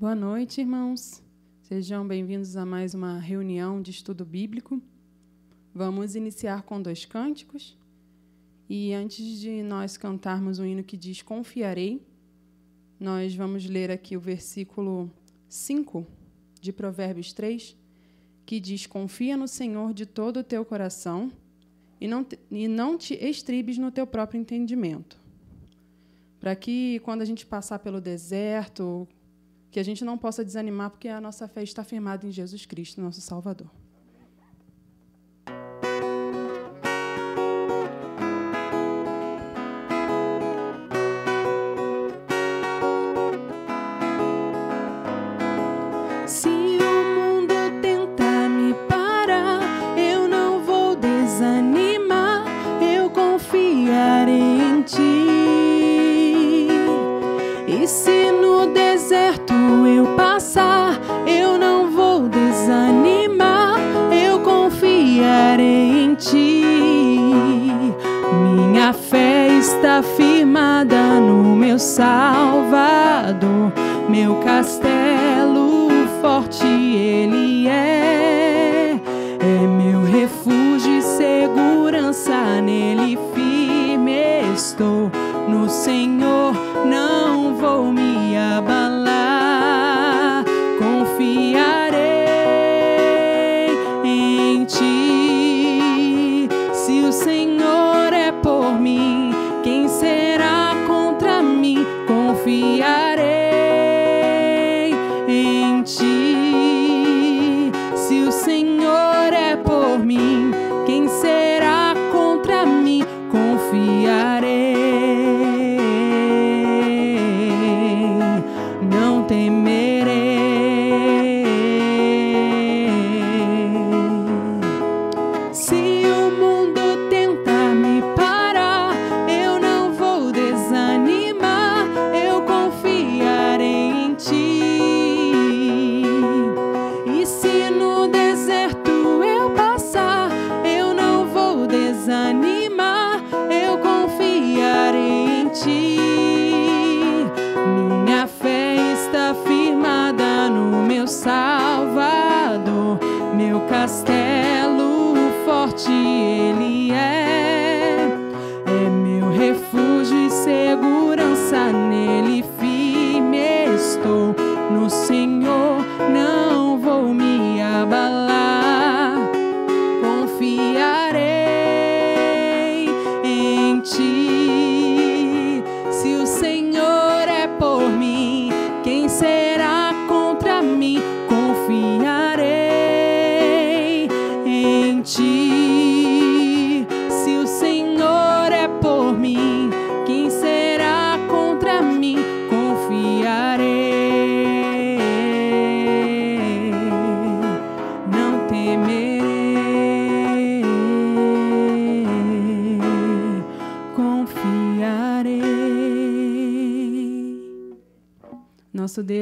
Boa noite, irmãos. Sejam bem-vindos a mais uma reunião de estudo bíblico. Vamos iniciar com dois cânticos. E antes de nós cantarmos o um hino que diz Confiarei, nós vamos ler aqui o versículo 5 de Provérbios 3, que diz: Confia no Senhor de todo o teu coração e não te, e não te estribes no teu próprio entendimento. Para que, quando a gente passar pelo deserto, que a gente não possa desanimar, porque a nossa fé está firmada em Jesus Cristo, nosso Salvador.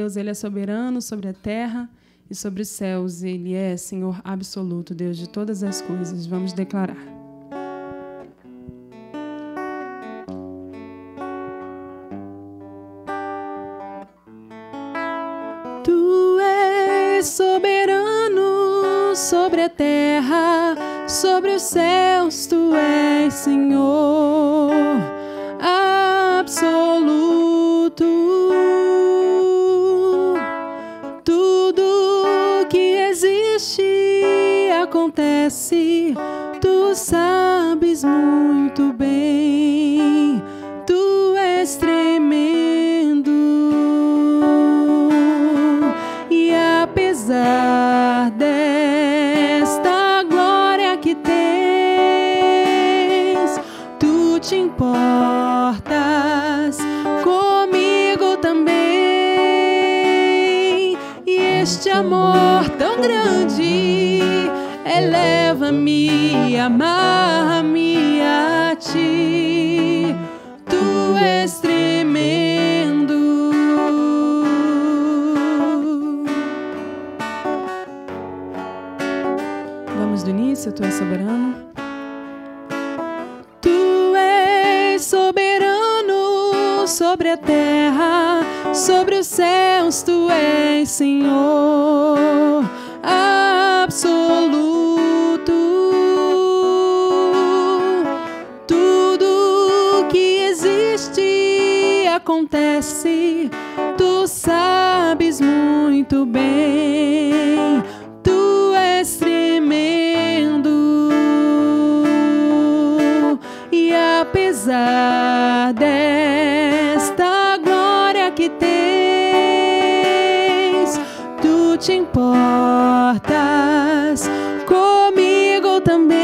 Deus, ele é soberano sobre a terra e sobre os céus, ele é Senhor absoluto, Deus de todas as coisas. Vamos declarar. gozar desta glória que tens. Tu te importas comigo também. E este amor tão grande eleva-me a mais. Tu és soberano. Tu és soberano sobre a terra, sobre os céus, tu és Senhor absoluto. Tudo que existe acontece, tu sabes muito bem. apesar desta glória que tens, tu te importas comigo também.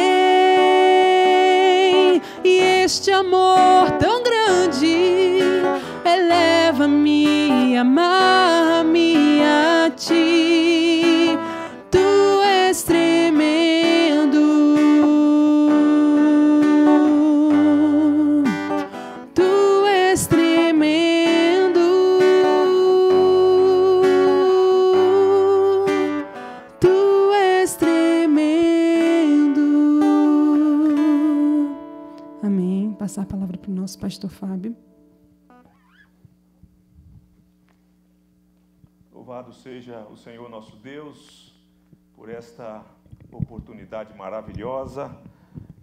E este amor tão grande eleva-me a mais. para o nosso pastor Fábio. Louvado seja o Senhor nosso Deus por esta oportunidade maravilhosa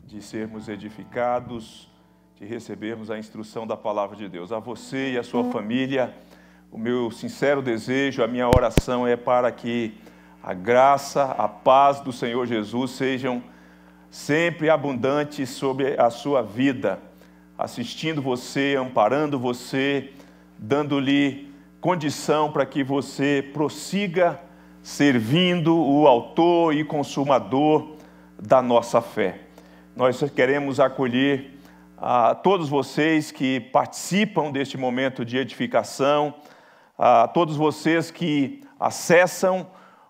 de sermos edificados, de recebermos a instrução da palavra de Deus. A você e a sua família, o meu sincero desejo, a minha oração é para que a graça, a paz do Senhor Jesus sejam sempre abundantes sobre a sua vida assistindo você, amparando você, dando-lhe condição para que você prossiga servindo o Autor e Consumador da nossa fé. Nós queremos acolher a todos vocês que participam deste momento de edificação, a todos vocês que acessam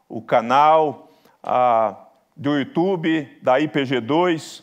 o canal a, do YouTube da IPG2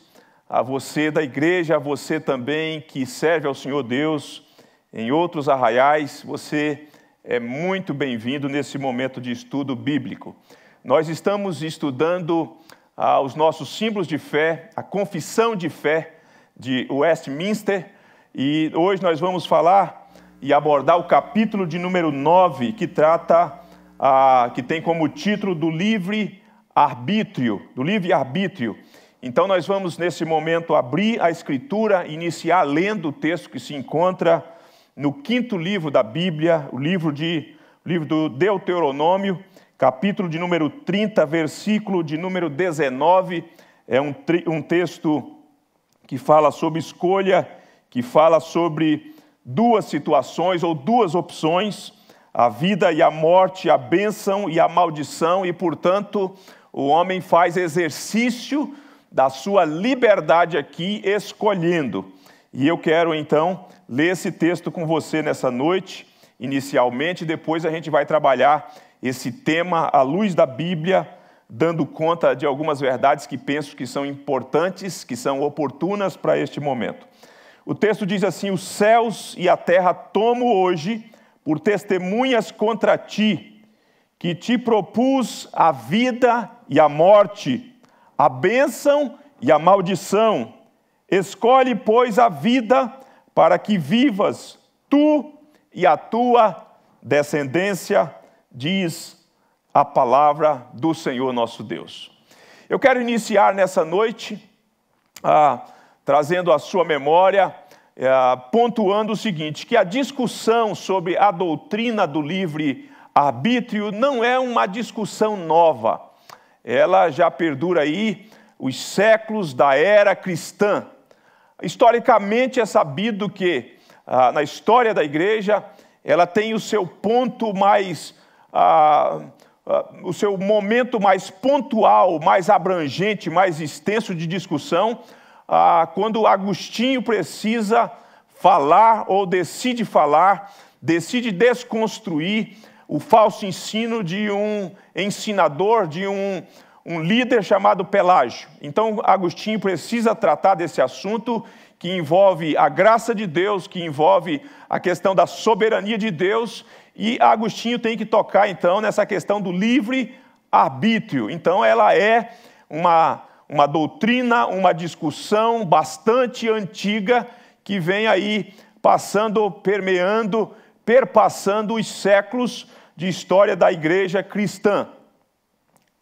a você da igreja, a você também que serve ao Senhor Deus em outros arraiais, você é muito bem-vindo nesse momento de estudo bíblico. Nós estamos estudando ah, os nossos símbolos de fé, a confissão de fé de Westminster, e hoje nós vamos falar e abordar o capítulo de número 9, que trata, ah, que tem como título do livre arbítrio, do livre arbítrio. Então, nós vamos nesse momento abrir a Escritura, iniciar lendo o texto que se encontra no quinto livro da Bíblia, o livro, de, livro do Deuteronômio, capítulo de número 30, versículo de número 19. É um, um texto que fala sobre escolha, que fala sobre duas situações ou duas opções: a vida e a morte, a bênção e a maldição, e, portanto, o homem faz exercício da sua liberdade aqui escolhendo. E eu quero então ler esse texto com você nessa noite, inicialmente, depois a gente vai trabalhar esse tema à luz da Bíblia, dando conta de algumas verdades que penso que são importantes, que são oportunas para este momento. O texto diz assim: Os céus e a terra tomo hoje por testemunhas contra ti, que te propus a vida e a morte a bênção e a maldição. Escolhe, pois, a vida para que vivas tu e a tua descendência, diz a palavra do Senhor nosso Deus. Eu quero iniciar nessa noite ah, trazendo a sua memória, ah, pontuando o seguinte: que a discussão sobre a doutrina do livre arbítrio não é uma discussão nova ela já perdura aí os séculos da era cristã. Historicamente é sabido que ah, na história da igreja ela tem o seu ponto mais ah, ah o seu momento mais pontual, mais abrangente, mais extenso de discussão, ah, quando Agostinho precisa falar ou decide falar, decide desconstruir o falso ensino de um ensinador, de um, um líder chamado Pelágio. Então, Agostinho precisa tratar desse assunto que envolve a graça de Deus, que envolve a questão da soberania de Deus, e Agostinho tem que tocar então nessa questão do livre arbítrio. Então, ela é uma, uma doutrina, uma discussão bastante antiga que vem aí passando, permeando, perpassando os séculos de história da igreja cristã.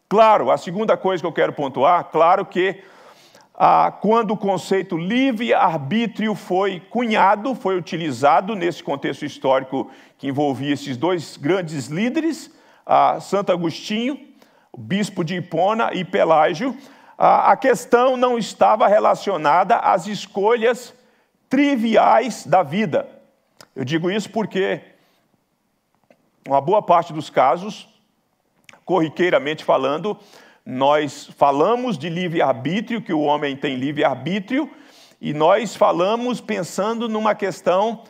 Claro, a segunda coisa que eu quero pontuar, claro que ah, quando o conceito livre-arbítrio foi cunhado, foi utilizado nesse contexto histórico que envolvia esses dois grandes líderes, ah, Santo Agostinho, bispo de Hipona e Pelágio, ah, a questão não estava relacionada às escolhas triviais da vida. Eu digo isso porque uma boa parte dos casos, corriqueiramente falando, nós falamos de livre-arbítrio, que o homem tem livre-arbítrio, e nós falamos pensando numa questão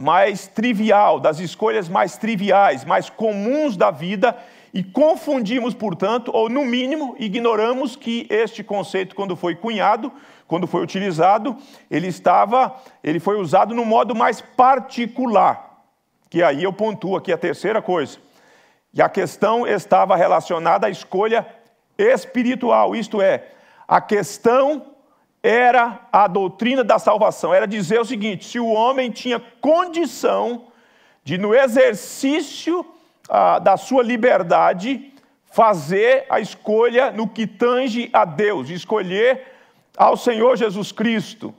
mais trivial, das escolhas mais triviais, mais comuns da vida, e confundimos, portanto, ou no mínimo ignoramos que este conceito, quando foi cunhado, quando foi utilizado, ele estava, ele foi usado no modo mais particular que aí eu pontuo aqui a terceira coisa. E a questão estava relacionada à escolha espiritual, isto é, a questão era a doutrina da salvação, era dizer o seguinte: se o homem tinha condição de, no exercício ah, da sua liberdade, fazer a escolha no que tange a Deus, escolher ao Senhor Jesus Cristo.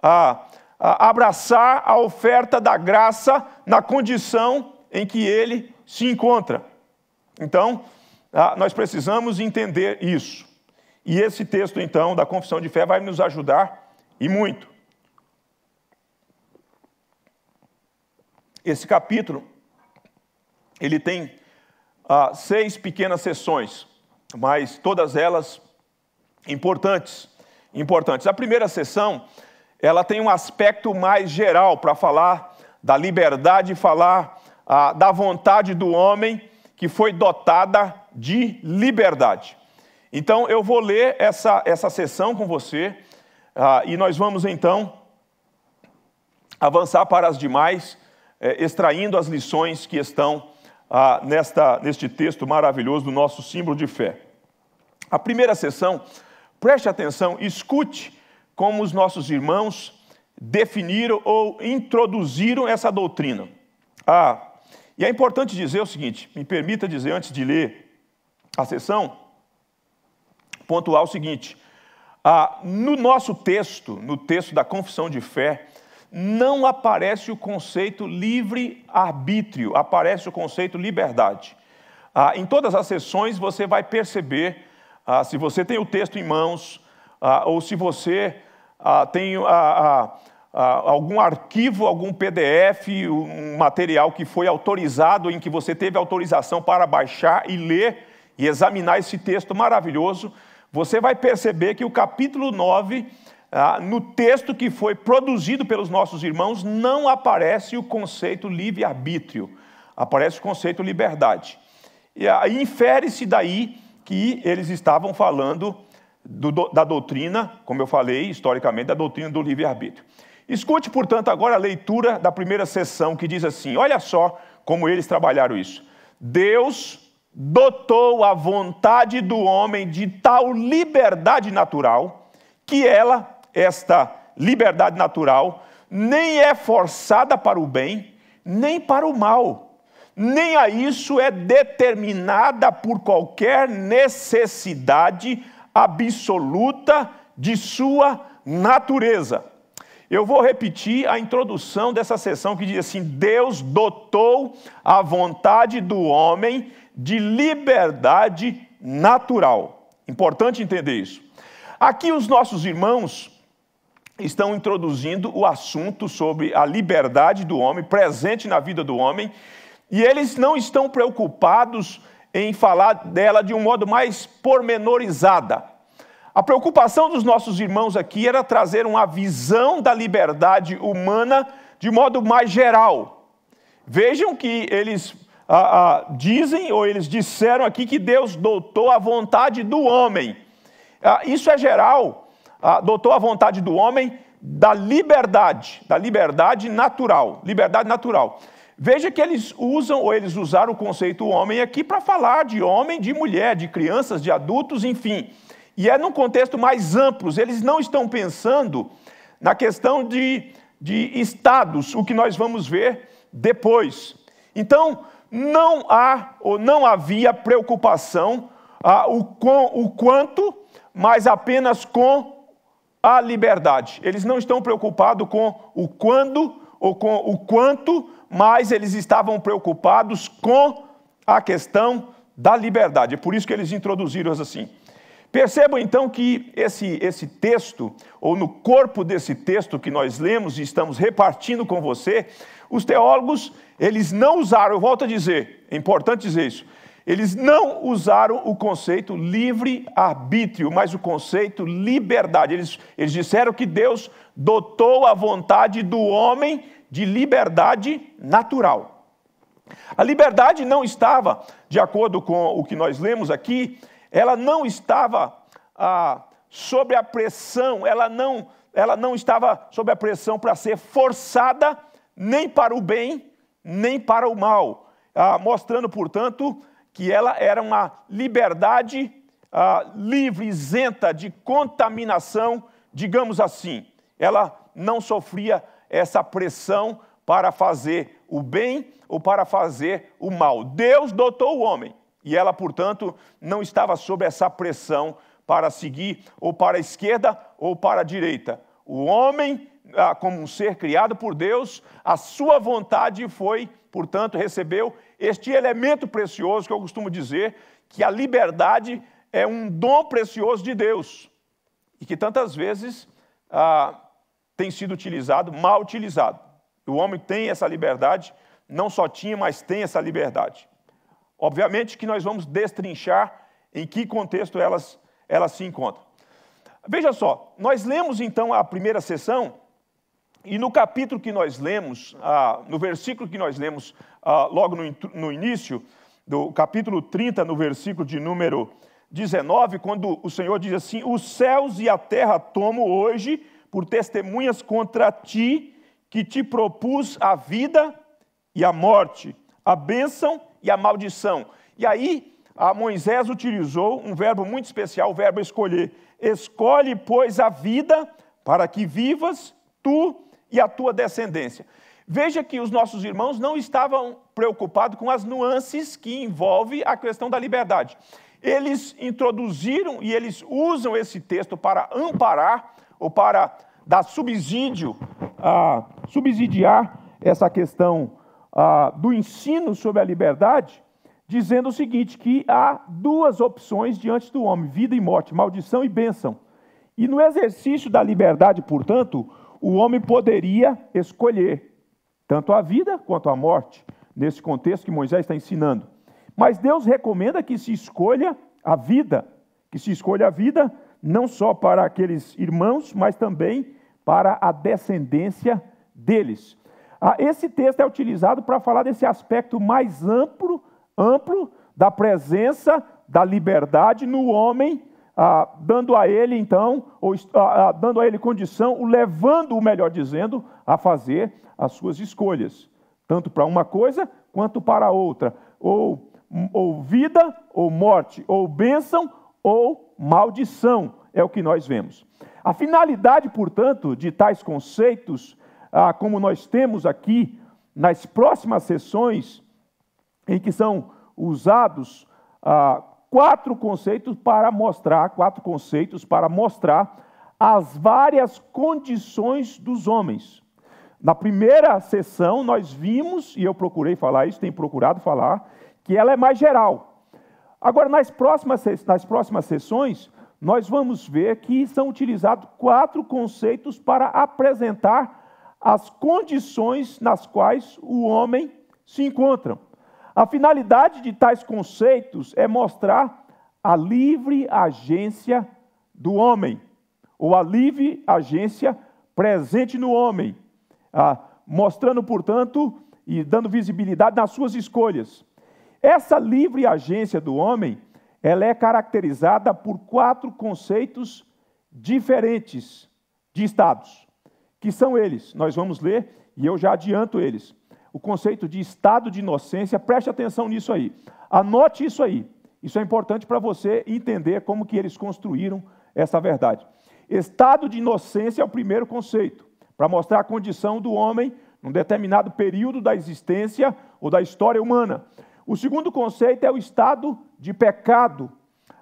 Ah, abraçar a oferta da graça na condição em que ele se encontra. Então, ah, nós precisamos entender isso. E esse texto, então, da confissão de fé vai nos ajudar e muito. Esse capítulo, ele tem ah, seis pequenas sessões, mas todas elas importantes. Importantes. A primeira sessão ela tem um aspecto mais geral para falar da liberdade, falar ah, da vontade do homem que foi dotada de liberdade. Então, eu vou ler essa, essa sessão com você ah, e nós vamos então avançar para as demais, eh, extraindo as lições que estão ah, nesta, neste texto maravilhoso do nosso símbolo de fé. A primeira sessão, preste atenção, escute como os nossos irmãos definiram ou introduziram essa doutrina. Ah, e é importante dizer o seguinte: me permita dizer antes de ler a sessão, pontuar o seguinte. Ah, no nosso texto, no texto da confissão de fé, não aparece o conceito livre-arbítrio, aparece o conceito liberdade. Ah, em todas as sessões você vai perceber, ah, se você tem o texto em mãos, ah, ou se você ah, tem ah, ah, ah algum arquivo, algum PDF, um material que foi autorizado, em que você teve autorização para baixar e ler e examinar esse texto maravilhoso, você vai perceber que o capítulo 9, ah, no texto que foi produzido pelos nossos irmãos, não aparece o conceito livre-arbítrio, aparece o conceito liberdade. E infere-se daí que eles estavam falando do, da doutrina, como eu falei historicamente, da doutrina do livre-arbítrio. Escute, portanto, agora a leitura da primeira sessão que diz assim: olha só como eles trabalharam isso. Deus dotou a vontade do homem de tal liberdade natural que ela, esta liberdade natural, nem é forçada para o bem, nem para o mal, nem a isso é determinada por qualquer necessidade absoluta de sua natureza. Eu vou repetir a introdução dessa sessão que diz assim: Deus dotou a vontade do homem de liberdade natural. Importante entender isso. Aqui os nossos irmãos estão introduzindo o assunto sobre a liberdade do homem presente na vida do homem, e eles não estão preocupados em falar dela de um modo mais pormenorizada. A preocupação dos nossos irmãos aqui era trazer uma visão da liberdade humana de modo mais geral. Vejam que eles ah, ah, dizem, ou eles disseram aqui, que Deus dotou a vontade do homem. Ah, isso é geral, ah, dotou a vontade do homem da liberdade, da liberdade natural, liberdade natural. Veja que eles usam, ou eles usaram o conceito homem aqui para falar de homem, de mulher, de crianças, de adultos, enfim. E é num contexto mais amplo. Eles não estão pensando na questão de, de estados, o que nós vamos ver depois. Então, não há ou não havia preocupação ah, o, com o quanto, mas apenas com a liberdade. Eles não estão preocupados com o quando ou com o quanto, mas eles estavam preocupados com a questão da liberdade. É por isso que eles introduziram assim. Percebam então que esse, esse texto, ou no corpo desse texto que nós lemos e estamos repartindo com você, os teólogos, eles não usaram, eu volto a dizer, é importante dizer isso, eles não usaram o conceito livre-arbítrio, mas o conceito liberdade. Eles, eles disseram que Deus dotou a vontade do homem de liberdade natural. A liberdade não estava, de acordo com o que nós lemos aqui, ela não estava ah, a pressão, ela não, ela não estava sob a pressão para ser forçada nem para o bem, nem para o mal, ah, mostrando, portanto, que ela era uma liberdade ah, livre, isenta de contaminação, digamos assim. Ela não sofria essa pressão para fazer o bem ou para fazer o mal. Deus dotou o homem e ela, portanto, não estava sob essa pressão para seguir ou para a esquerda ou para a direita. O homem, ah, como um ser criado por Deus, a sua vontade foi, portanto, recebeu este elemento precioso que eu costumo dizer que a liberdade é um dom precioso de Deus e que tantas vezes ah, tem sido utilizado, mal utilizado. O homem tem essa liberdade, não só tinha, mas tem essa liberdade. Obviamente que nós vamos destrinchar em que contexto elas, elas se encontram. Veja só, nós lemos então a primeira sessão, e no capítulo que nós lemos, ah, no versículo que nós lemos ah, logo no, no início, do capítulo 30, no versículo de número 19, quando o Senhor diz assim: Os céus e a terra tomo hoje por testemunhas contra ti, que te propus a vida e a morte, a bênção e a maldição. E aí, Moisés utilizou um verbo muito especial, o verbo escolher. Escolhe, pois, a vida para que vivas tu e a tua descendência. Veja que os nossos irmãos não estavam preocupados com as nuances que envolve a questão da liberdade. Eles introduziram e eles usam esse texto para amparar ou para dar subsídio, ah, subsidiar essa questão ah, do ensino sobre a liberdade, dizendo o seguinte: que há duas opções diante do homem, vida e morte, maldição e bênção. E no exercício da liberdade, portanto, o homem poderia escolher tanto a vida quanto a morte, nesse contexto que Moisés está ensinando. Mas Deus recomenda que se escolha a vida, que se escolha a vida não só para aqueles irmãos, mas também para a descendência deles. Ah, esse texto é utilizado para falar desse aspecto mais amplo, amplo da presença da liberdade no homem, ah, dando a ele então, ou ah, dando a ele condição, o levando, o melhor dizendo, a fazer as suas escolhas, tanto para uma coisa quanto para outra, ou, ou vida ou morte, ou bênção ou maldição, é o que nós vemos. A finalidade, portanto, de tais conceitos, ah, como nós temos aqui nas próximas sessões, em que são usados ah, quatro conceitos para mostrar, quatro conceitos para mostrar as várias condições dos homens. Na primeira sessão nós vimos, e eu procurei falar isso, tenho procurado falar, que ela é mais geral. Agora, nas próximas, nas próximas sessões, nós vamos ver que são utilizados quatro conceitos para apresentar as condições nas quais o homem se encontra. A finalidade de tais conceitos é mostrar a livre agência do homem, ou a livre agência presente no homem, ah, mostrando, portanto, e dando visibilidade nas suas escolhas. Essa livre agência do homem, ela é caracterizada por quatro conceitos diferentes de estados, que são eles. Nós vamos ler e eu já adianto eles. O conceito de estado de inocência, preste atenção nisso aí. Anote isso aí. Isso é importante para você entender como que eles construíram essa verdade. Estado de inocência é o primeiro conceito, para mostrar a condição do homem num determinado período da existência ou da história humana. O segundo conceito é o estado de pecado.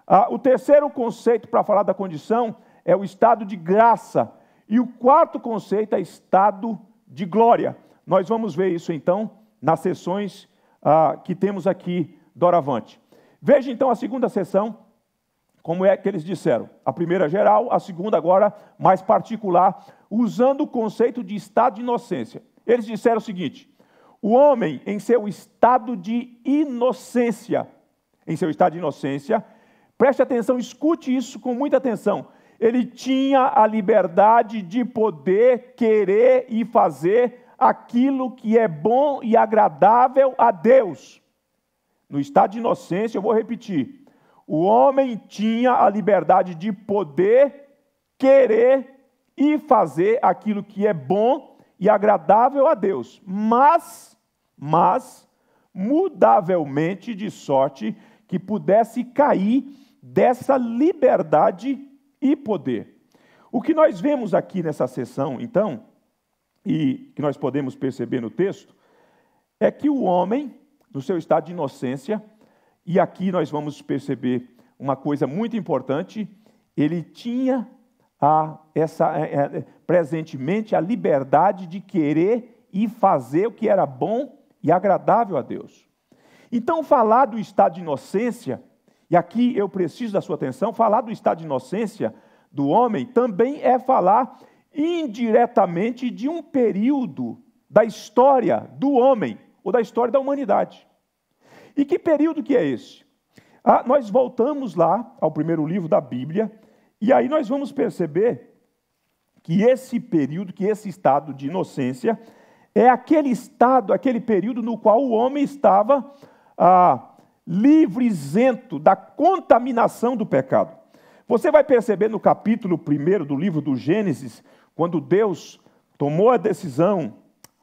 Ah, o terceiro conceito para falar da condição é o estado de graça. E o quarto conceito é estado de glória. Nós vamos ver isso então nas sessões ah, que temos aqui doravante. Veja então a segunda sessão, como é que eles disseram. A primeira geral, a segunda agora mais particular, usando o conceito de estado de inocência. Eles disseram o seguinte: o homem, em seu estado de inocência, em seu estado de inocência, preste atenção, escute isso com muita atenção. Ele tinha a liberdade de poder querer e fazer aquilo que é bom e agradável a Deus. No estado de inocência, eu vou repetir. O homem tinha a liberdade de poder querer e fazer aquilo que é bom e agradável a Deus, mas, mas, mudavelmente de sorte que pudesse cair dessa liberdade e poder. O que nós vemos aqui nessa sessão, então, e que nós podemos perceber no texto, é que o homem, no seu estado de inocência, e aqui nós vamos perceber uma coisa muito importante, ele tinha a essa é, é, presentemente a liberdade de querer e fazer o que era bom e agradável a Deus. Então, falar do estado de inocência, e aqui eu preciso da sua atenção, falar do estado de inocência do homem também é falar indiretamente de um período da história do homem ou da história da humanidade. E que período que é esse? Ah, nós voltamos lá ao primeiro livro da Bíblia, e aí nós vamos perceber que esse período, que esse estado de inocência, é aquele estado, aquele período no qual o homem estava ah, livre, isento da contaminação do pecado. Você vai perceber no capítulo 1 do livro do Gênesis, quando Deus tomou a decisão,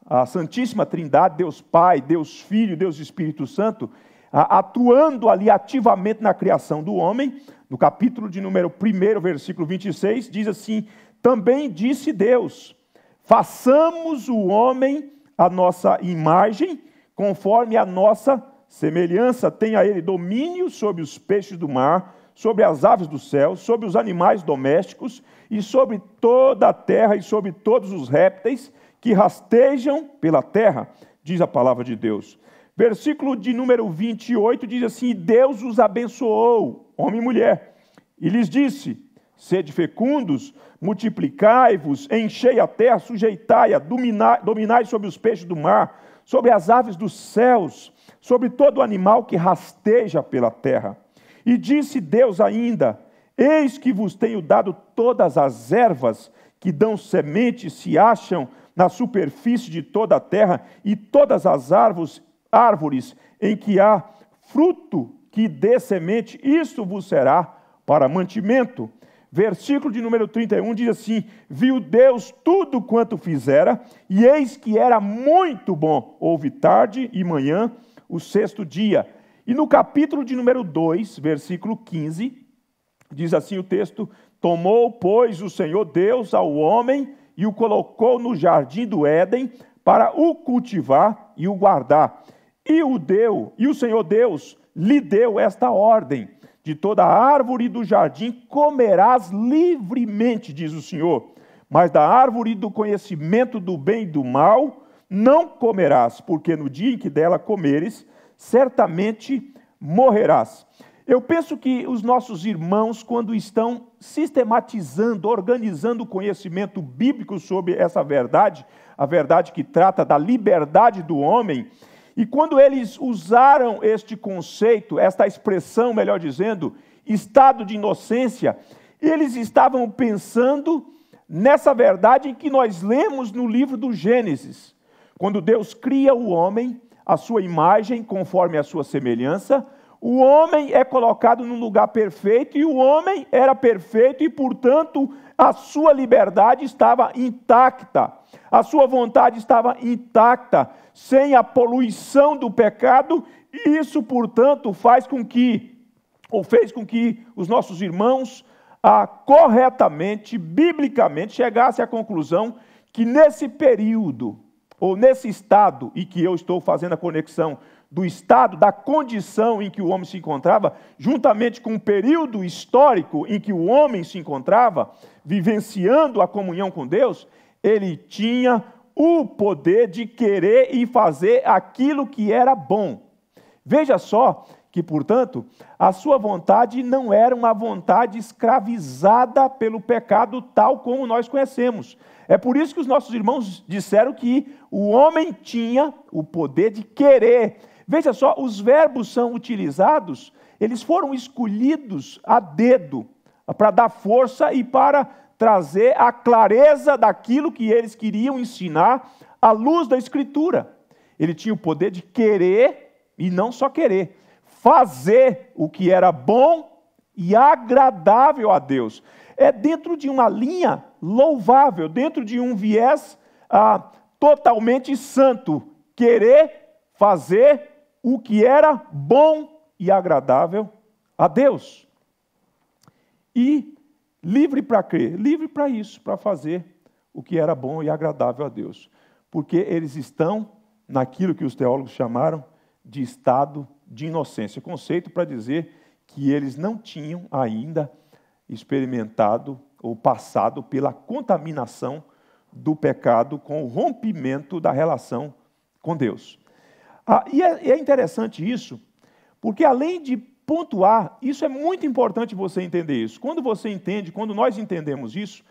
a Santíssima Trindade, Deus Pai, Deus Filho, Deus Espírito Santo, atuando ali ativamente na criação do homem, no capítulo de número 1, versículo 26, diz assim: Também disse Deus: façamos o homem a nossa imagem, conforme a nossa semelhança, tenha ele domínio sobre os peixes do mar, sobre as aves do céu, sobre os animais domésticos e sobre toda a terra e sobre todos os répteis que rastejam pela terra, diz a palavra de Deus. Versículo de número 28 diz assim: Deus os abençoou homem e mulher, e lhes disse: Sede fecundos, multiplicai-vos, enchei a terra, sujeitai-a, dominai, dominai sobre os peixes do mar, sobre as aves dos céus, sobre todo animal que rasteja pela terra. E disse Deus ainda: Eis que vos tenho dado todas as ervas que dão semente, se acham na superfície de toda a terra, e todas as árvores, árvores em que há fruto que dê semente, isto vos será para mantimento. Versículo de número 31 diz assim: Viu Deus tudo quanto fizera, e eis que era muito bom. Houve tarde e manhã, o sexto dia. E no capítulo de número 2, versículo 15, diz assim o texto: Tomou, pois, o Senhor Deus ao homem e o colocou no jardim do Éden para o cultivar e o guardar. E o deu, e o Senhor Deus lhe deu esta ordem: De toda árvore do jardim comerás livremente, diz o Senhor, mas da árvore do conhecimento do bem e do mal não comerás, porque no dia em que dela comeres, certamente morrerás. Eu penso que os nossos irmãos, quando estão sistematizando, organizando o conhecimento bíblico sobre essa verdade, a verdade que trata da liberdade do homem, e quando eles usaram este conceito, esta expressão, melhor dizendo, estado de inocência, eles estavam pensando nessa verdade que nós lemos no livro do Gênesis. Quando Deus cria o homem, a sua imagem, conforme a sua semelhança, o homem é colocado num lugar perfeito e o homem era perfeito e, portanto, a sua liberdade estava intacta, a sua vontade estava intacta, sem a poluição do pecado, e isso, portanto, faz com que, ou fez com que os nossos irmãos ah, corretamente, biblicamente, chegassem à conclusão que nesse período, ou nesse estado, e que eu estou fazendo a conexão do estado, da condição em que o homem se encontrava, juntamente com o período histórico em que o homem se encontrava, vivenciando a comunhão com Deus, ele tinha o poder de querer e fazer aquilo que era bom. Veja só que, portanto, a sua vontade não era uma vontade escravizada pelo pecado tal como nós conhecemos. É por isso que os nossos irmãos disseram que o homem tinha o poder de querer. Veja só, os verbos são utilizados, eles foram escolhidos a dedo para dar força e para trazer a clareza daquilo que eles queriam ensinar à luz da Escritura. Ele tinha o poder de querer, e não só querer, fazer o que era bom e agradável a Deus. É dentro de uma linha louvável, dentro de um viés ah, totalmente santo, querer fazer o que era bom e agradável a Deus. E Livre para crer, Livre para isso, para fazer o que era bom e agradável a Deus. Porque eles estão naquilo que os teólogos chamaram de estado de inocência conceito para dizer que eles não tinham ainda experimentado ou passado pela contaminação do pecado com o rompimento da relação com Deus. Ah, e é, é interessante isso, porque além de pontuar, isso é muito importante você entender isso. Quando você entende, quando nós entendemos isso,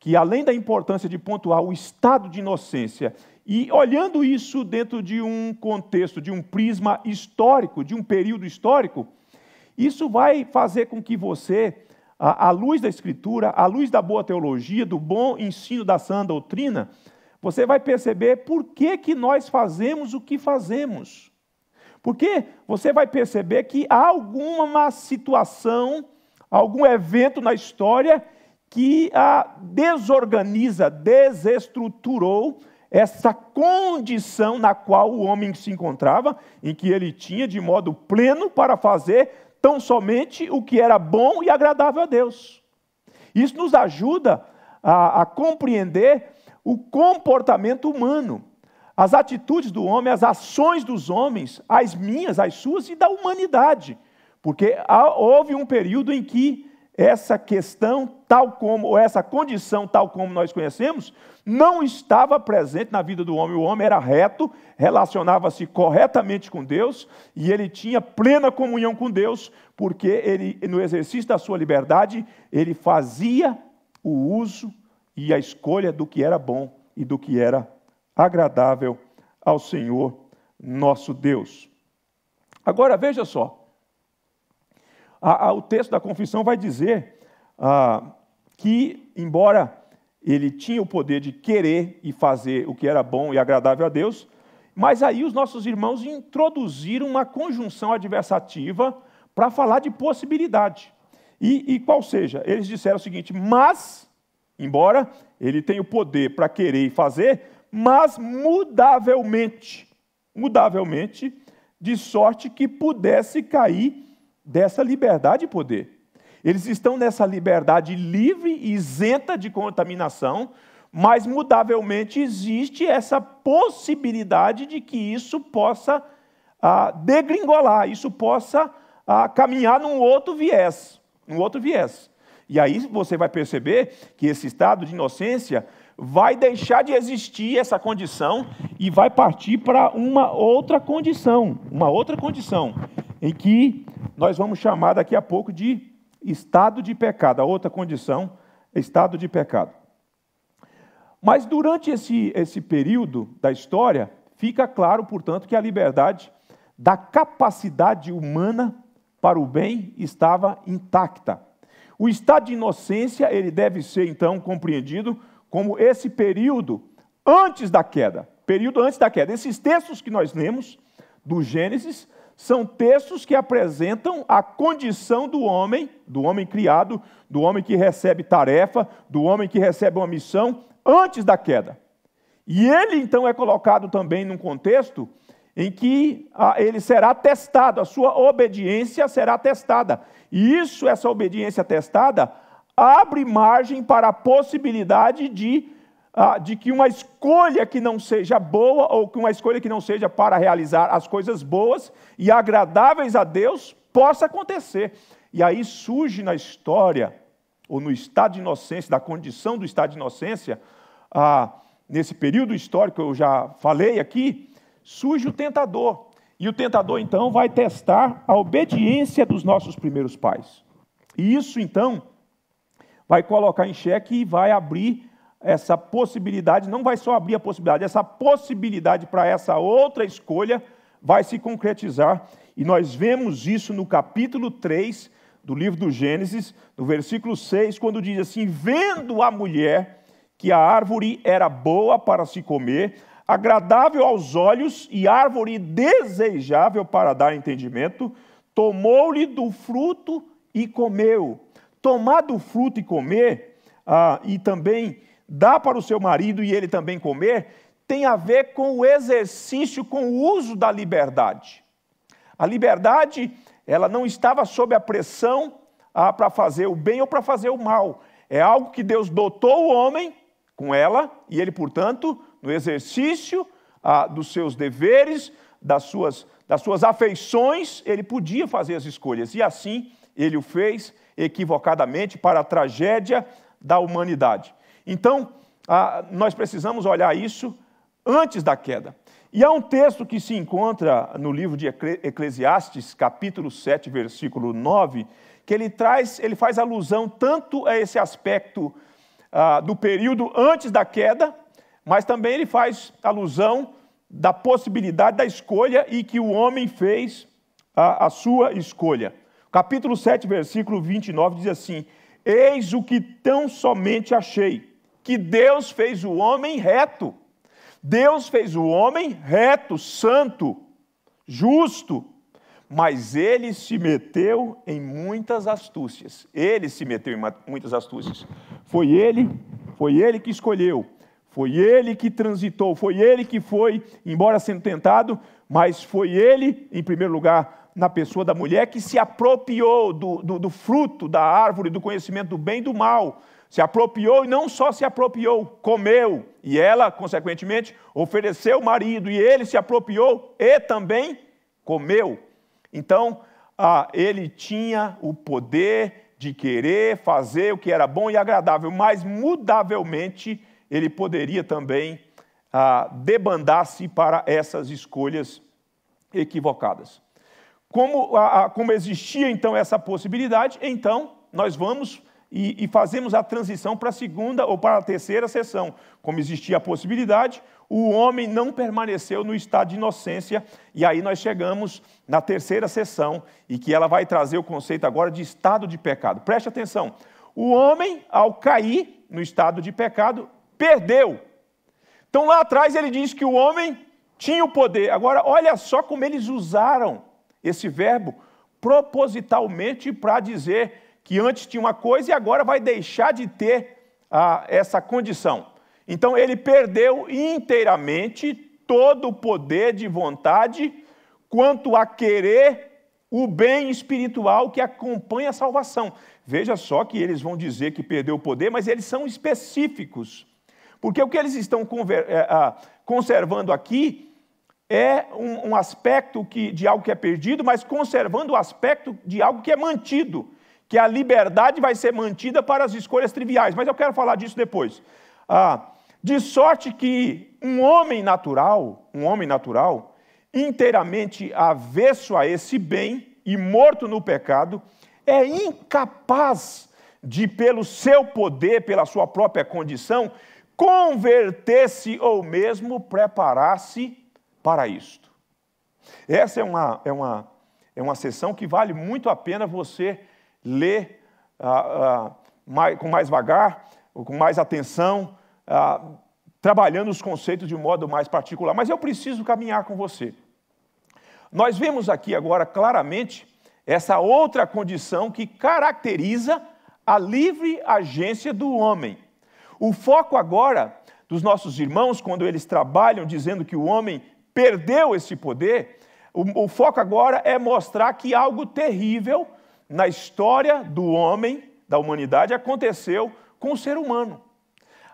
que além da importância de pontuar o estado de inocência e olhando isso dentro de um contexto, de um prisma histórico, de um período histórico, isso vai fazer com que você, à luz da Escritura, à luz da boa teologia, do bom ensino da sã doutrina, você vai perceber por que, que nós fazemos o que fazemos. Porque você vai perceber que há alguma situação, algum evento na história que a desorganiza, desestruturou essa condição na qual o homem se encontrava, em que ele tinha de modo pleno para fazer tão somente o que era bom e agradável a Deus. Isso nos ajuda a, a compreender o comportamento humano. As atitudes do homem, as ações dos homens, as minhas, as suas e da humanidade. Porque houve um período em que essa questão, tal como, ou essa condição, tal como nós conhecemos, não estava presente na vida do homem. O homem era reto, relacionava-se corretamente com Deus e ele tinha plena comunhão com Deus, porque ele, no exercício da sua liberdade, ele fazia o uso e a escolha do que era bom e do que era agradável ao Senhor nosso Deus. Agora veja só, a, a, o texto da confissão vai dizer ah, que, embora ele tinha o poder de querer e fazer o que era bom e agradável a Deus, mas aí os nossos irmãos introduziram uma conjunção adversativa para falar de possibilidade. E, e, qual seja, eles disseram o seguinte: mas, embora ele tenha o poder para querer e fazer, mas mudavelmente, mudavelmente, de sorte que pudesse cair dessa liberdade e poder. Eles estão nessa liberdade livre e isenta de contaminação, mas mudavelmente existe essa possibilidade de que isso possa ah, degringolar, isso possa ah, caminhar num outro viés, num outro viés. E aí você vai perceber que esse estado de inocência vai deixar de existir essa condição e vai partir para uma outra condição, uma outra condição, em que nós vamos chamar daqui a pouco de estado de pecado. A outra condição estado de pecado. Mas durante esse, esse período da história, fica claro, portanto, que a liberdade da capacidade humana para o bem estava intacta. O estado de inocência ele deve ser então compreendido como esse período antes da queda. Período antes da queda. Esses textos que nós lemos do Gênesis são textos que apresentam a condição do homem, do homem criado, do homem que recebe tarefa, do homem que recebe uma missão antes da queda. E ele então é colocado também num contexto em que ah, ele será testado, a sua obediência será testada. E isso, essa obediência testada, abre margem para a possibilidade de, ah, de que uma escolha que não seja boa, ou que uma escolha que não seja para realizar as coisas boas e agradáveis a Deus, possa acontecer. E aí surge na história, ou no estado de inocência, da condição do estado de inocência, ah, nesse período histórico eu já falei aqui, surge o tentador. E o tentador, então, vai testar a obediência dos nossos primeiros pais. E isso, então, vai colocar em xeque e vai abrir essa possibilidade, não vai só abrir a possibilidade, essa possibilidade para essa outra escolha vai se concretizar. E nós vemos isso no capítulo 3 do livro do Gênesis, no versículo 6, quando diz assim: Vendo a mulher que a árvore era boa para se comer, agradável aos olhos e árvore desejável para dar entendimento, tomou-lhe do fruto e comeu tomar do fruto e comer, ah, e também dar para o seu marido e ele também comer, tem a ver com o exercício, com o uso da liberdade. A liberdade, ela não estava sob a pressão ah, para fazer o bem ou para fazer o mal. É algo que Deus dotou o homem com ela, e ele, portanto, no exercício ah, dos seus deveres, das suas, das suas afeições, ele podia fazer as escolhas. E assim ele o fez, equivocadamente para a tragédia da humanidade. Então, nós precisamos olhar isso antes da queda. E há um texto que se encontra no livro de Eclesiastes, capítulo 7, versículo 9, que ele traz, ele faz alusão tanto a esse aspecto ah, do período antes da queda, mas também ele faz alusão da possibilidade da escolha e que o homem fez a, a sua escolha. Capítulo 7, versículo 29 diz assim: Eis o que tão somente achei, que Deus fez o homem reto. Deus fez o homem reto, santo, justo, mas ele se meteu em muitas astúcias. Ele se meteu em muitas astúcias. Foi ele, foi ele que escolheu, foi ele que transitou, foi ele que foi, embora sendo tentado, mas foi ele, em primeiro lugar, na pessoa da mulher que se apropriou do, do, do fruto da árvore do conhecimento do bem e do mal. Se apropriou e não só se apropriou, comeu. E ela, consequentemente, ofereceu o marido. E ele se apropriou e também comeu. Então, ah, ele tinha o poder de querer fazer o que era bom e agradável, mas mudavelmente ele poderia também ah, debandar-se para essas escolhas equivocadas. Como, a, a, como existia então essa possibilidade, então nós vamos e, e, fazemos a transição para a segunda ou para a terceira sessão. Como existia a possibilidade, o homem não permaneceu no estado de inocência, e aí nós chegamos na terceira sessão, e que ela vai trazer o conceito agora de estado de pecado. Preste atenção: o homem, ao cair no estado de pecado, perdeu. Então lá atrás ele diz que o homem tinha o poder. Agora, olha só como eles usaram esse verbo propositalmente para dizer que antes tinha uma coisa e agora vai deixar de ter ah, essa condição. Então ele perdeu inteiramente todo o poder de vontade quanto a querer o bem espiritual que acompanha a salvação. Veja só que eles vão dizer que perdeu o poder, mas eles são específicos. Porque o que eles estão eh, ah, conservando aqui é um, um aspecto que, de algo que é perdido, mas conservando o aspecto de algo que é mantido, que a liberdade vai ser mantida para as escolhas triviais. Mas eu quero falar disso depois. Ah, de sorte que um homem natural, um homem natural, inteiramente avesso a esse bem e morto no pecado, é incapaz de, pelo seu poder, pela sua própria condição, converter-se ou mesmo preparar-se para isto. Essa é uma, é uma, é uma sessão que vale muito a pena você ler ah, ah, mais, com mais vagar, com mais atenção, ah, trabalhando os conceitos de um modo mais particular. Mas eu preciso caminhar com você. Nós vemos aqui agora claramente essa outra condição que caracteriza a livre agência do homem. O foco agora dos nossos irmãos, quando eles trabalham dizendo que o homem perdeu esse poder, o, o foco agora é mostrar que algo terrível na história do homem, da humanidade, aconteceu com o ser humano.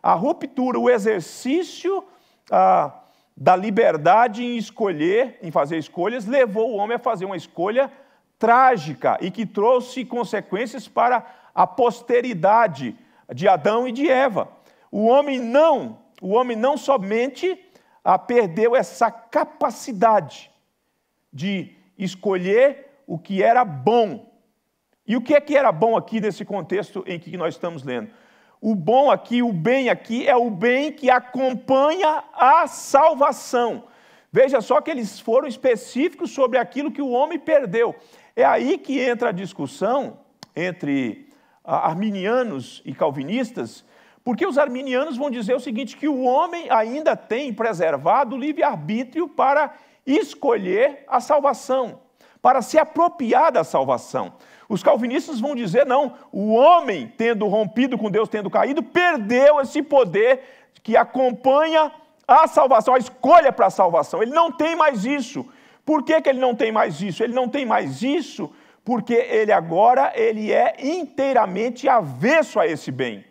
A ruptura, o exercício ah, da liberdade em escolher, em fazer escolhas, levou o homem a fazer uma escolha trágica e que trouxe consequências para a posteridade de Adão e de Eva. O homem não, o homem não somente ah, perdeu essa capacidade de escolher o que era bom. E o que é que era bom aqui nesse contexto em que nós estamos lendo? O bom aqui, o bem aqui, é o bem que acompanha a salvação. Veja só que eles foram específicos sobre aquilo que o homem perdeu. É aí que entra a discussão entre arminianos e calvinistas porque os arminianos vão dizer o seguinte: que o homem ainda tem preservado o livre-arbítrio para escolher a salvação, para se apropriar da salvação. Os calvinistas vão dizer: não, o homem, tendo rompido com Deus, tendo caído, perdeu esse poder que acompanha a salvação, a escolha para a salvação. Ele não tem mais isso. Por que, que ele não tem mais isso? Ele não tem mais isso porque ele agora ele é inteiramente avesso a esse bem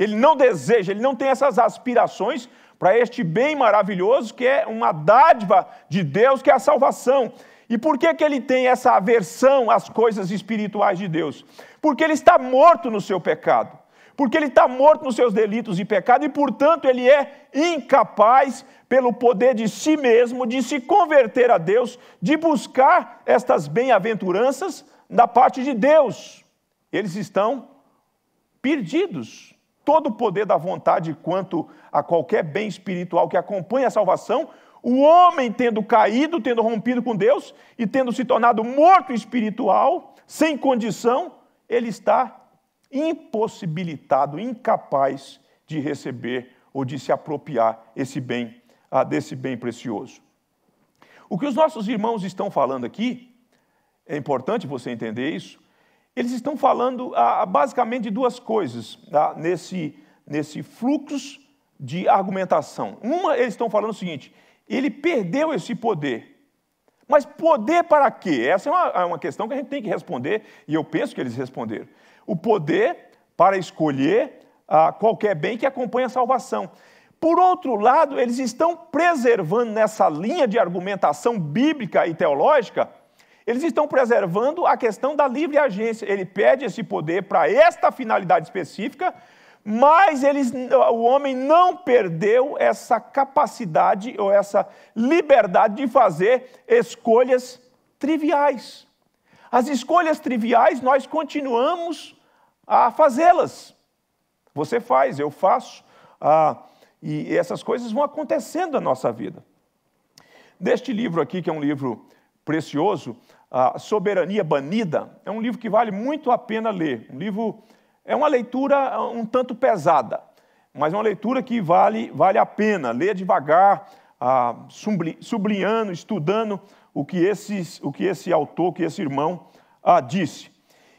ele não deseja, ele não tem essas aspirações para este bem maravilhoso que é uma dádiva de Deus, que é a salvação. E por que, que ele tem essa aversão às coisas espirituais de Deus? Porque ele está morto no seu pecado, porque ele está morto nos seus delitos e pecado, e portanto ele é incapaz, pelo poder de si mesmo, de se converter a Deus, de buscar estas bem-aventuranças da parte de Deus. Eles estão perdidos todo o poder da vontade quanto a qualquer bem espiritual que acompanha a salvação, o homem tendo caído, tendo rompido com Deus e tendo se tornado morto espiritual, sem condição, ele está impossibilitado, incapaz de receber ou de se apropriar esse bem, ah, desse bem precioso. O que os nossos irmãos estão falando aqui, é importante você entender isso, eles estão falando ah, ah, basicamente de duas coisas tá? nesse, nesse fluxo de argumentação. Uma, eles estão falando o seguinte: ele perdeu esse poder. Mas poder para quê? Essa é uma, é uma questão que a gente tem que responder, e eu penso que eles responderam. O poder para escolher ah, qualquer bem que acompanha a salvação. Por outro lado, eles estão preservando nessa linha de argumentação bíblica e teológica eles estão preservando a questão da livre agência. Ele pede esse poder para esta finalidade específica, mas eles, o homem não perdeu essa capacidade ou essa liberdade de fazer escolhas triviais. As escolhas triviais nós continuamos a fazê-las. Você faz, eu faço, ah, e essas coisas vão acontecendo na nossa vida. Deste livro aqui, que é um livro precioso, a Soberania Banida, é um livro que vale muito a pena ler. Um livro é uma leitura é um tanto pesada, mas é uma leitura que vale, vale a pena ler devagar, ah, sublinhando, estudando o que, esses, o que esse autor, que esse irmão ah, disse.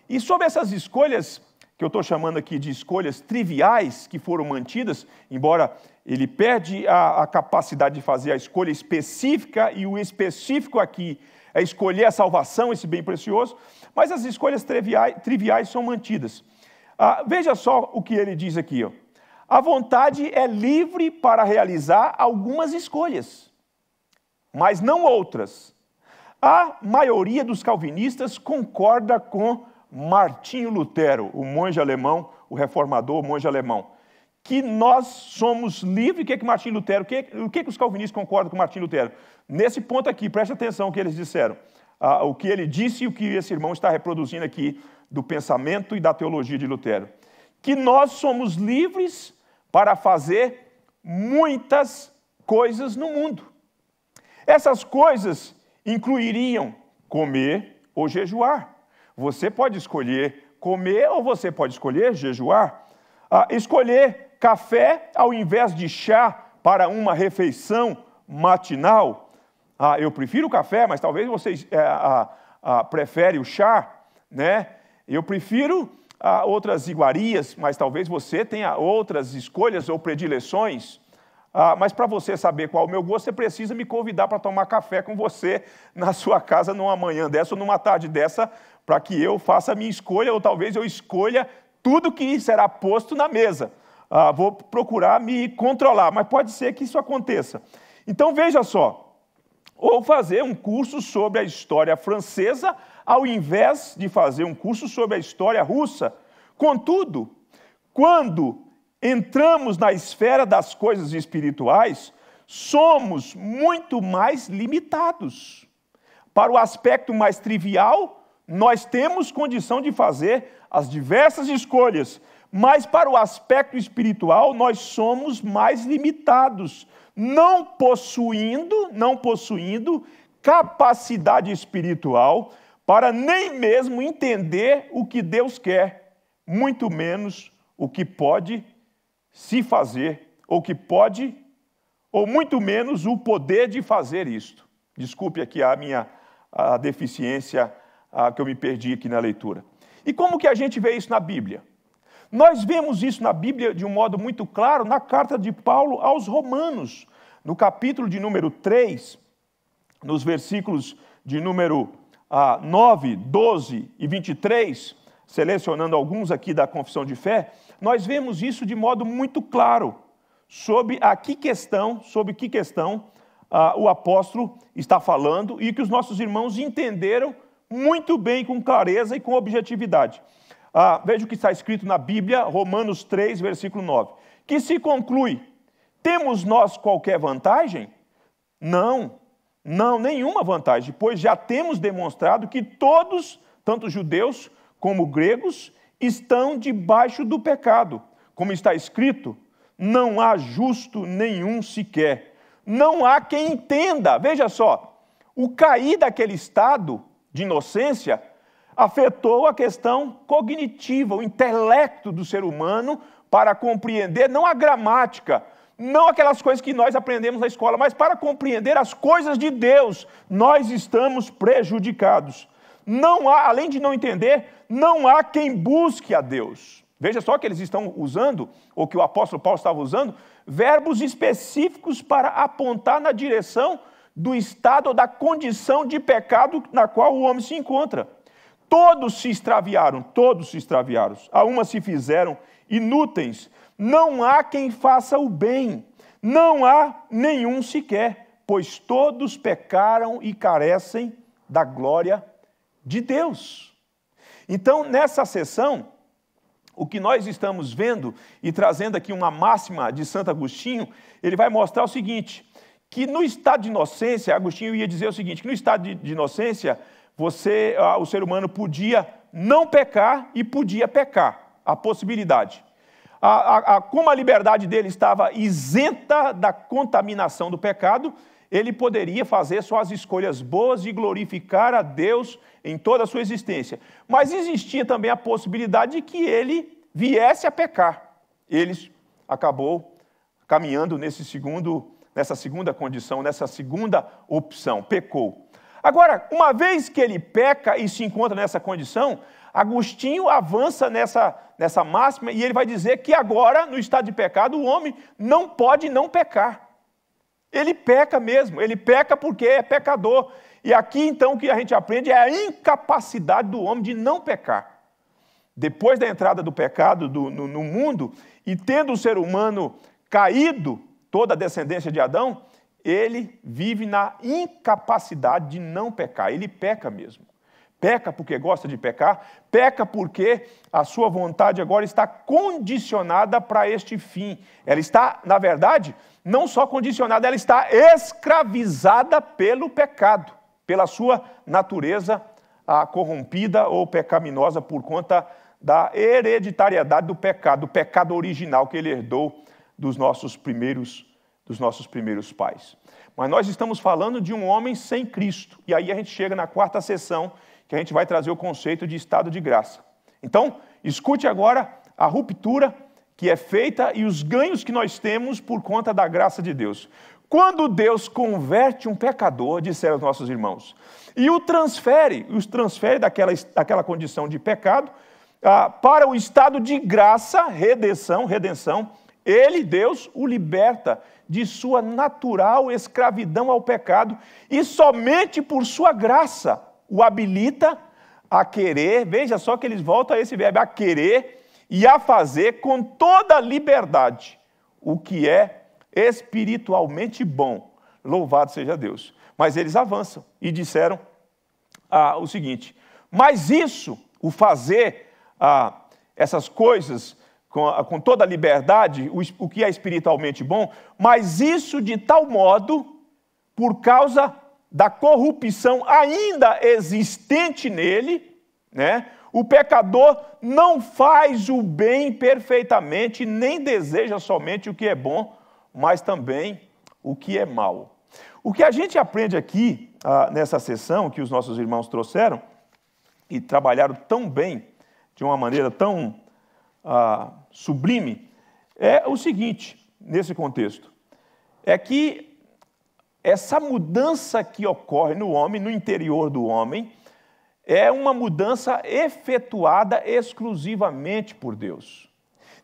E sobre essas escolhas, que eu estou chamando aqui de escolhas triviais que foram mantidas, embora ele perde a, a capacidade de fazer a escolha específica, e o específico aqui é escolher a salvação, esse bem precioso, mas as escolhas triviais, triviais são mantidas. Ah, veja só o que ele diz aqui. Ó. A vontade é livre para realizar algumas escolhas, mas não outras. A maioria dos calvinistas concorda com Martinho Lutero, o monge alemão, o reformador o monge alemão que nós somos livres. O que é que Martim Lutero, é o que, é que os calvinistas concordam com Martim Lutero? Nesse ponto aqui, preste atenção o que eles disseram. Ah, o que ele disse e o que esse irmão está reproduzindo aqui do pensamento e da teologia de Lutero. Que nós somos livres para fazer muitas coisas no mundo. Essas coisas incluiriam comer ou jejuar. Você pode escolher comer ou você pode escolher jejuar. Ah, escolher Café ao invés de chá para uma refeição matinal. Ah, eu prefiro o café, mas talvez vocês é, eh, a, ah, a, ah, prefere o chá, né? Eu prefiro a, ah, outras iguarias, mas talvez você tenha outras escolhas ou predileções. Ah, mas para você saber qual é o meu gosto, você precisa me convidar para tomar café com você na sua casa numa manhã dessa ou numa tarde dessa, para que eu faça a minha escolha, ou talvez eu escolha tudo que será posto na mesa ah, vou procurar me controlar, mas pode ser que isso aconteça. Então veja só, ou fazer um curso sobre a história francesa ao invés de fazer um curso sobre a história russa. Contudo, quando entramos na esfera das coisas espirituais, somos muito mais limitados. Para o aspecto mais trivial, nós temos condição de fazer as diversas escolhas mas para o aspecto espiritual nós somos mais limitados, não possuindo, não possuindo capacidade espiritual para nem mesmo entender o que Deus quer, muito menos o que pode se fazer ou que pode ou muito menos o poder de fazer isto. Desculpe aqui a minha a deficiência a que eu me perdi aqui na leitura. E como que a gente vê isso na Bíblia? Nós vemos isso na Bíblia de um modo muito claro na carta de Paulo aos Romanos, no capítulo de número 3, nos versículos de número ah, 9, 12 e 23, selecionando alguns aqui da confissão de fé, nós vemos isso de modo muito claro sobre a que questão, sobre que questão ah, o apóstolo está falando e que os nossos irmãos entenderam muito bem, com clareza e com objetividade. Ah, veja o que está escrito na Bíblia, Romanos 3, versículo 9. Que se conclui: temos nós qualquer vantagem? Não, não, nenhuma vantagem, pois já temos demonstrado que todos, tanto judeus como gregos, estão debaixo do pecado. Como está escrito, não há justo nenhum sequer. Não há quem entenda. Veja só, o cair daquele estado de inocência afetou a questão cognitiva, o intelecto do ser humano para compreender não a gramática, não aquelas coisas que nós aprendemos na escola, mas para compreender as coisas de Deus, nós estamos prejudicados. Não há, além de não entender, não há quem busque a Deus. Veja só que eles estão usando, ou que o apóstolo Paulo estava usando, verbos específicos para apontar na direção do estado ou da condição de pecado na qual o homem se encontra. Todos se extraviaram, todos se extraviaram. A uma se fizeram inúteis. Não há quem faça o bem, não há nenhum sequer, pois todos pecaram e carecem da glória de Deus. Então, nessa sessão, o que nós estamos vendo e trazendo aqui uma máxima de Santo Agostinho, ele vai mostrar o seguinte: que no estado de inocência, Agostinho ia dizer o seguinte, que no estado de inocência, você, o ser humano podia não pecar e podia pecar, a possibilidade. A, a, a, como a liberdade dele estava isenta da contaminação do pecado, ele poderia fazer suas escolhas boas e glorificar a Deus em toda a sua existência. Mas existia também a possibilidade de que ele viesse a pecar. Ele acabou caminhando nesse segundo, nessa segunda condição, nessa segunda opção, pecou. Agora, uma vez que ele peca e se encontra nessa condição, Agostinho avança nessa, nessa máxima e ele vai dizer que agora, no estado de pecado, o homem não pode não pecar. Ele peca mesmo, ele peca porque é pecador. E aqui então o que a gente aprende é a incapacidade do homem de não pecar. Depois da entrada do pecado do, no, no mundo, e tendo o ser humano caído, toda a descendência de Adão, ele vive na incapacidade de não pecar, ele peca mesmo. Peca porque gosta de pecar, peca porque a sua vontade agora está condicionada para este fim. Ela está, na verdade, não só condicionada, ela está escravizada pelo pecado, pela sua natureza ah, corrompida ou pecaminosa por conta da hereditariedade do pecado, do pecado original que ele herdou dos nossos primeiros dos nossos primeiros pais. Mas nós estamos falando de um homem sem Cristo. E aí a gente chega na quarta sessão, que a gente vai trazer o conceito de estado de graça. Então, escute agora a ruptura que é feita e os ganhos que nós temos por conta da graça de Deus. Quando Deus converte um pecador, disseram os nossos irmãos, e o transfere, os transfere daquela, daquela condição de pecado ah, para o estado de graça, redenção, redenção, ele, Deus, o liberta de sua natural escravidão ao pecado e somente por sua graça o habilita a querer, veja só que eles voltam a esse verbo, a querer e a fazer com toda liberdade o que é espiritualmente bom. Louvado seja Deus. Mas eles avançam e disseram ah, o seguinte: mas isso, o fazer ah, essas coisas com, a, com toda a liberdade o, o que é espiritualmente bom, mas isso de tal modo, por causa da corrupção ainda existente nele, né? O pecador não faz o bem perfeitamente, nem deseja somente o que é bom, mas também o que é mal. O que a gente aprende aqui, ah, nessa sessão que os nossos irmãos trouxeram e trabalharam tão bem, de uma maneira tão ah, sublime é o seguinte, nesse contexto: é que essa mudança que ocorre no homem, no interior do homem, é uma mudança efetuada exclusivamente por Deus.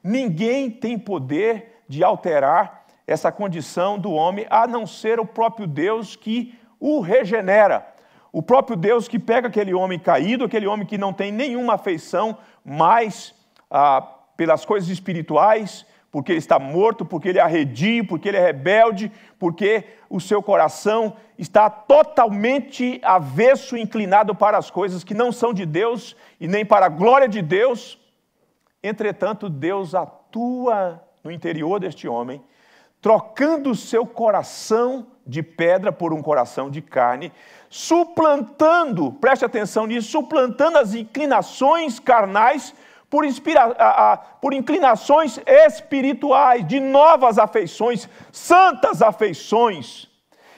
Ninguém tem poder de alterar essa condição do homem a não ser o próprio Deus que o regenera. O próprio Deus que pega aquele homem caído, aquele homem que não tem nenhuma afeição mais ah, pelas coisas espirituais, porque ele está morto, porque ele é arredio, porque ele é rebelde, porque o seu coração está totalmente avesso, inclinado para as coisas que não são de Deus e nem para a glória de Deus. Entretanto, Deus atua no interior deste homem, trocando o seu coração de pedra por um coração de carne, suplantando, preste atenção nisso, suplantando as inclinações carnais por, inspira, a, a, por inclinações espirituais, de novas afeições, santas afeições.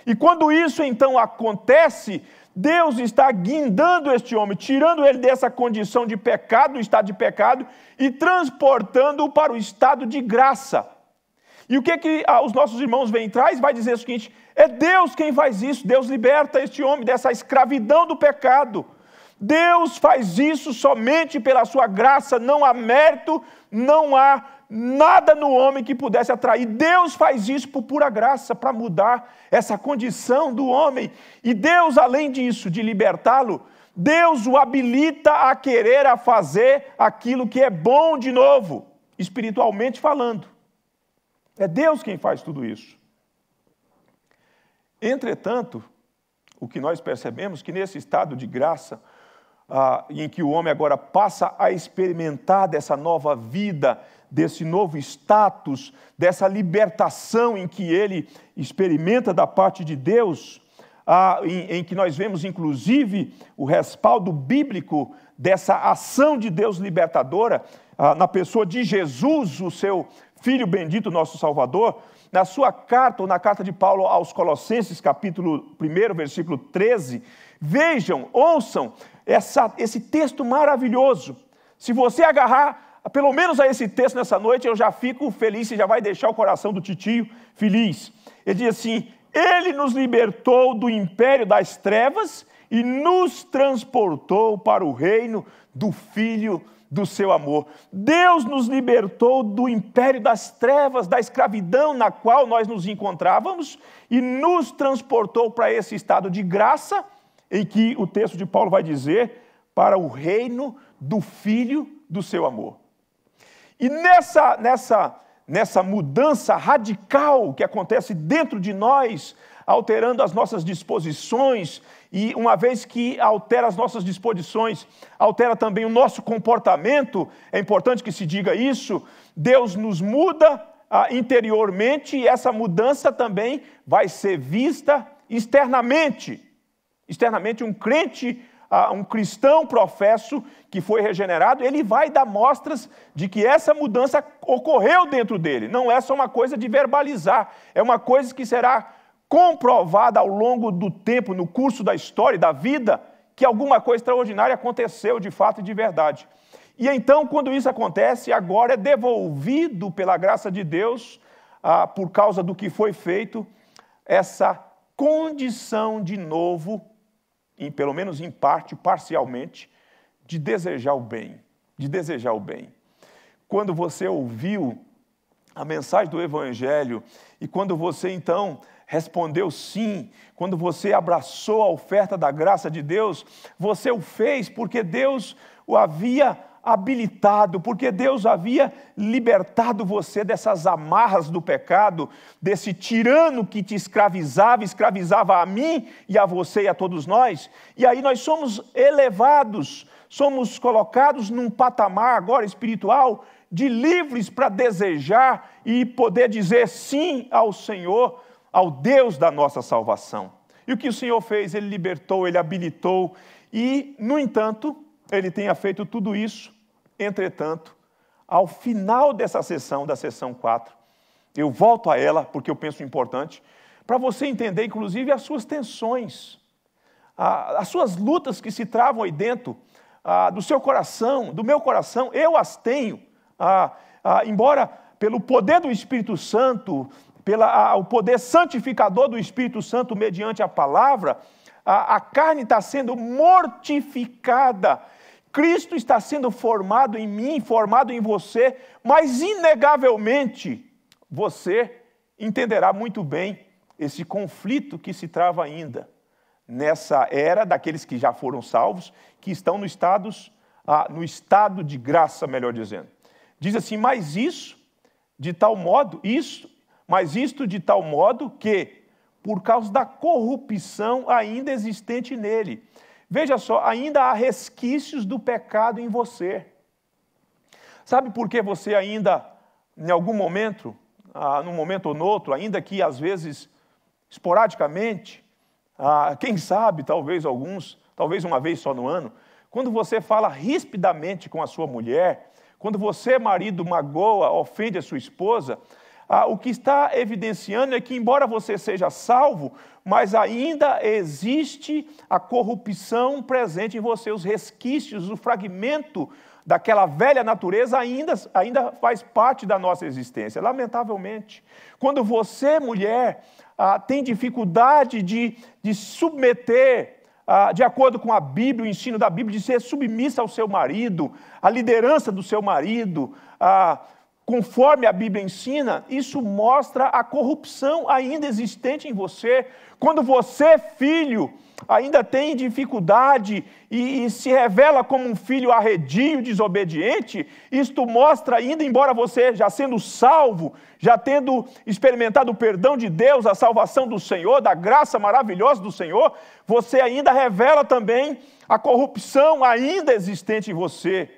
E quando isso então acontece, Deus está guindando este homem, tirando ele dessa condição de pecado, do estado de pecado, e transportando-o para o estado de graça. E o que, é que ah, os nossos irmãos vêm atrás? Vai dizer o seguinte: é Deus quem faz isso, Deus liberta este homem dessa escravidão do pecado. Deus faz isso somente pela sua graça, não há mérito, não há nada no homem que pudesse atrair. Deus faz isso por pura graça, para mudar essa condição do homem. E Deus, além disso, de libertá-lo, Deus o habilita a querer a fazer aquilo que é bom de novo, espiritualmente falando. É Deus quem faz tudo isso. Entretanto, o que nós percebemos é que nesse estado de graça, ah, em que o homem agora passa a experimentar dessa nova vida, desse novo status, dessa libertação em que ele experimenta da parte de Deus, ah, em, em que nós vemos inclusive o respaldo bíblico dessa ação de Deus libertadora ah, na pessoa de Jesus, o seu Filho bendito, nosso Salvador, na sua carta, ou na carta de Paulo aos Colossenses, capítulo 1, versículo 13, Vejam, ouçam essa, esse texto maravilhoso. Se você agarrar pelo menos a esse texto nessa noite, eu já fico feliz, e já vai deixar o coração do titio feliz. Ele diz assim: Ele nos libertou do império das trevas e nos transportou para o reino do Filho do seu amor. Deus nos libertou do império das trevas, da escravidão na qual nós nos encontrávamos e nos transportou para esse estado de graça em que o texto de Paulo vai dizer para o reino do filho do seu amor. E nessa, nessa, nessa mudança radical que acontece dentro de nós, alterando as nossas disposições, e uma vez que altera as nossas disposições, altera também o nosso comportamento, é importante que se diga isso, Deus nos muda ah, interiormente e essa mudança também vai ser vista externamente externamente, um crente, ah, um cristão professo que foi regenerado, ele vai dar mostras de que essa mudança ocorreu dentro dele. Não é só uma coisa de verbalizar, é uma coisa que será comprovada ao longo do tempo, no curso da história e da vida, que alguma coisa extraordinária aconteceu de fato e de verdade. E então, quando isso acontece, agora é devolvido pela graça de Deus, ah, por causa do que foi feito, essa condição de novo em, pelo menos em parte, parcialmente, de desejar o bem, de desejar o bem. Quando você ouviu a mensagem do Evangelho e quando você então respondeu sim, quando você abraçou a oferta da graça de Deus, você o fez porque Deus o havia habilitado, porque Deus havia libertado você dessas amarras do pecado, desse tirano que te escravizava, escravizava a mim e a você e a todos nós. E aí nós somos elevados, somos colocados num patamar agora espiritual de livres para desejar e poder dizer sim ao Senhor, ao Deus da nossa salvação. E o que o Senhor fez? Ele libertou, ele habilitou. E, no entanto, ele tenha feito tudo isso. Entretanto, ao final dessa sessão, da sessão 4, eu volto a ela porque eu penso importante, para você entender, inclusive, as suas tensões, as suas lutas que se travam aí dentro do seu coração, do meu coração, eu as tenho, embora pelo poder do Espírito Santo, pelo poder santificador do Espírito Santo mediante a palavra, a, a carne está sendo mortificada Cristo está sendo formado em mim, formado em você, mas inegavelmente você entenderá muito bem esse conflito que se trava ainda nessa era daqueles que já foram salvos, que estão no, estados, ah, no estado de graça, melhor dizendo. Diz assim: "Mas isso de tal modo, isso, mas isto de tal modo que por causa da corrupção ainda existente nele, Veja só, ainda há resquícios do pecado em você. Sabe por que você ainda, em algum momento, ah, num momento ou noutro, outro, ainda que às vezes esporadicamente, ah, quem sabe, talvez alguns, talvez uma vez só no ano, quando você fala rispidamente com a sua mulher, quando você, marido, magoa, ofende a sua esposa, ah, o que está evidenciando é que, embora você seja salvo, mas ainda existe a corrupção presente em você, os resquícios, o fragmento daquela velha natureza ainda, ainda faz parte da nossa existência, lamentavelmente. Quando você, mulher, ah, tem dificuldade de, de submeter ah, de acordo com a Bíblia, o ensino da Bíblia, de ser submissa ao seu marido, à liderança do seu marido, a, ah, conforme a Bíblia ensina, isso mostra a corrupção ainda existente em você. Quando você, filho, ainda tem dificuldade e, e, se revela como um filho arredio, desobediente, isto mostra ainda, embora você já sendo salvo, já tendo experimentado o perdão de Deus, a salvação do Senhor, da graça maravilhosa do Senhor, você ainda revela também a corrupção ainda existente em você,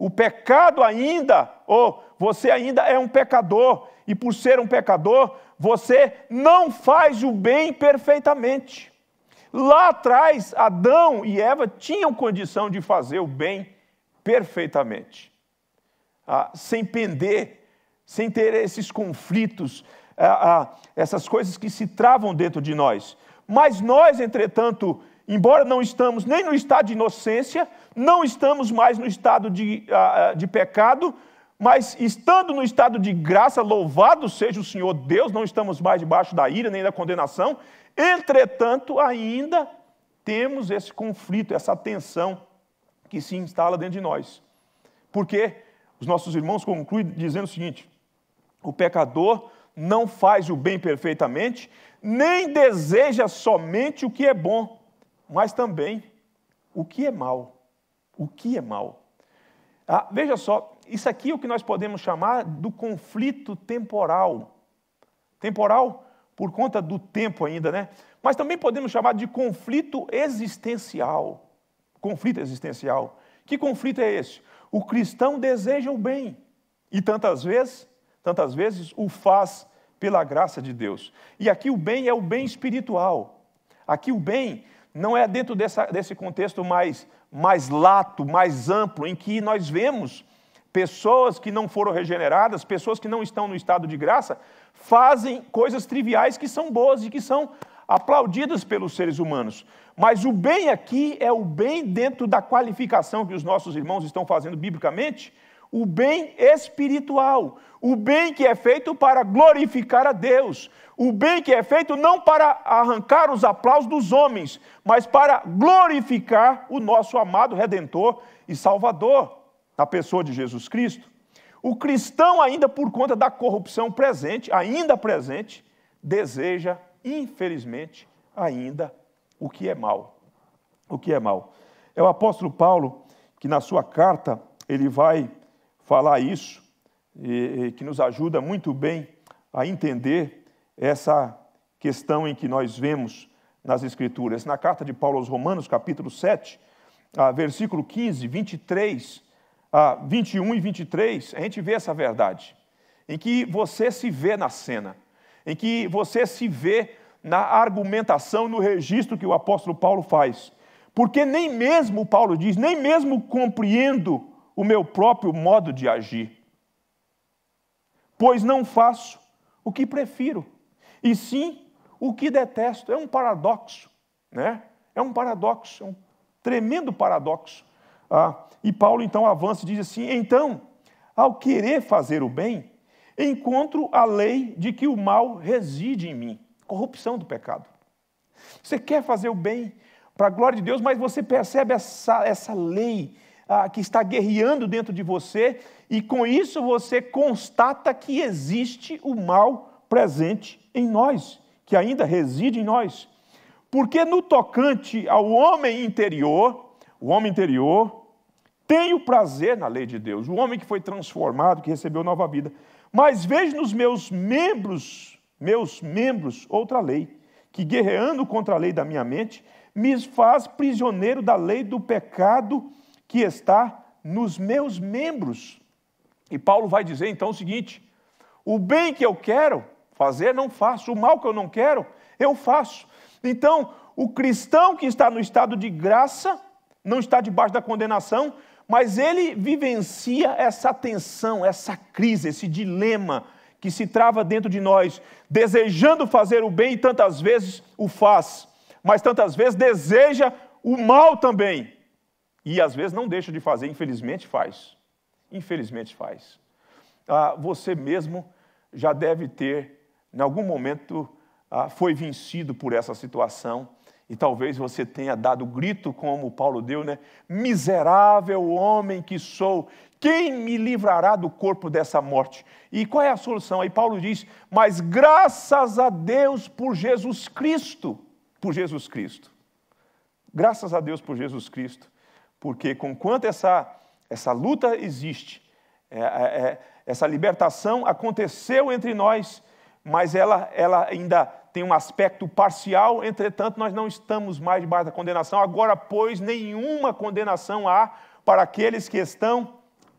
o pecado ainda, ou você ainda é um pecador, e por ser um pecador, você não faz o bem perfeitamente. Lá atrás, Adão e Eva tinham condição de fazer o bem perfeitamente, ah, sem pender, sem ter esses conflitos, ah, ah, essas coisas que se travam dentro de nós. Mas nós, entretanto, embora não estamos nem no estado de inocência, não estamos mais no estado de, ah, ah, de pecado, mas estando no estado de graça, louvado seja o Senhor Deus, não estamos mais debaixo da ira nem da condenação. Entretanto, ainda temos esse conflito, essa tensão que se instala dentro de nós. Porque os nossos irmãos concluem dizendo o seguinte: o pecador não faz o bem perfeitamente, nem deseja somente o que é bom, mas também o que é mal. O que é mal. Ah, veja só, isso aqui é o que nós podemos chamar do conflito temporal. Temporal por conta do tempo ainda, né? Mas também podemos chamar de conflito existencial. Conflito existencial. Que conflito é esse? O cristão deseja o bem e tantas vezes, tantas vezes o faz pela graça de Deus. E aqui o bem é o bem espiritual. Aqui o bem não é dentro dessa, desse contexto mais mais lato, mais amplo, em que nós vemos pessoas que não foram regeneradas, pessoas que não estão no estado de graça, fazem coisas triviais que são boas e que são aplaudidas pelos seres humanos. Mas o bem aqui é o bem dentro da qualificação que os nossos irmãos estão fazendo biblicamente, o bem espiritual, o bem que é feito para glorificar a Deus, o bem que é feito não para arrancar os aplausos dos homens, mas para glorificar o nosso amado Redentor e Salvador na pessoa de Jesus Cristo, o cristão, ainda por conta da corrupção presente, ainda presente, deseja, infelizmente, ainda o que é mal. O que é mal. É o apóstolo Paulo que, na sua carta, ele vai falar isso, e, e, que nos ajuda muito bem a entender essa questão em que nós vemos nas Escrituras. Na carta de Paulo aos Romanos, capítulo 7, versículo 15, 23 21 e 23, a gente vê essa verdade, em que você se vê na cena, em que você se vê na argumentação, no registro que o apóstolo Paulo faz. Porque nem mesmo, Paulo diz, nem mesmo compreendo o meu próprio modo de agir. Pois não faço o que prefiro, e sim o que detesto. É um paradoxo, né? É um paradoxo, é um tremendo paradoxo. Ah, e Paulo então avança e diz assim: então, ao querer fazer o bem, encontro a lei de que o mal reside em mim corrupção do pecado. Você quer fazer o bem para a glória de Deus, mas você percebe essa, essa lei ah, que está guerreando dentro de você, e com isso você constata que existe o mal presente em nós, que ainda reside em nós. Porque no tocante ao homem interior, o homem interior tem o prazer na lei de Deus, o homem que foi transformado, que recebeu nova vida. Mas vejo nos meus membros, meus membros, outra lei, que guerreando contra a lei da minha mente, me faz prisioneiro da lei do pecado que está nos meus membros. E Paulo vai dizer então o seguinte: o bem que eu quero fazer, não faço, o mal que eu não quero, eu faço. Então, o cristão que está no estado de graça, não está debaixo da condenação, mas ele vivencia essa tensão, essa crise, esse dilema que se trava dentro de nós, desejando fazer o bem e tantas vezes o faz, mas tantas vezes deseja o mal também. E às vezes não deixa de fazer, infelizmente faz. Infelizmente faz. Ah, você mesmo já deve ter, em algum momento, ah, foi vencido por essa situação e talvez você tenha dado grito como Paulo deu, né? Miserável homem que sou, quem me livrará do corpo dessa morte? E qual é a solução? Aí Paulo diz: "Mas graças a Deus por Jesus Cristo, por Jesus Cristo. Graças a Deus por Jesus Cristo, porque conquanto essa essa luta existe, é, é, é, essa libertação aconteceu entre nós, mas ela, ela ainda tem um aspecto parcial, entretanto, nós não estamos mais debaixo da condenação. Agora, pois, nenhuma condenação há para aqueles que estão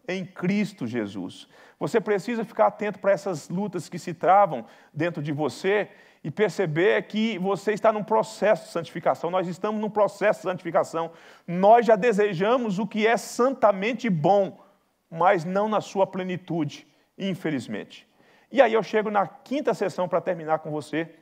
em Cristo Jesus. Você precisa ficar atento para essas lutas que se travam dentro de você e perceber que você está num processo de santificação. Nós estamos num processo de santificação. Nós já desejamos o que é santamente bom, mas não na sua plenitude, infelizmente. E aí eu chego na quinta sessão para terminar com você,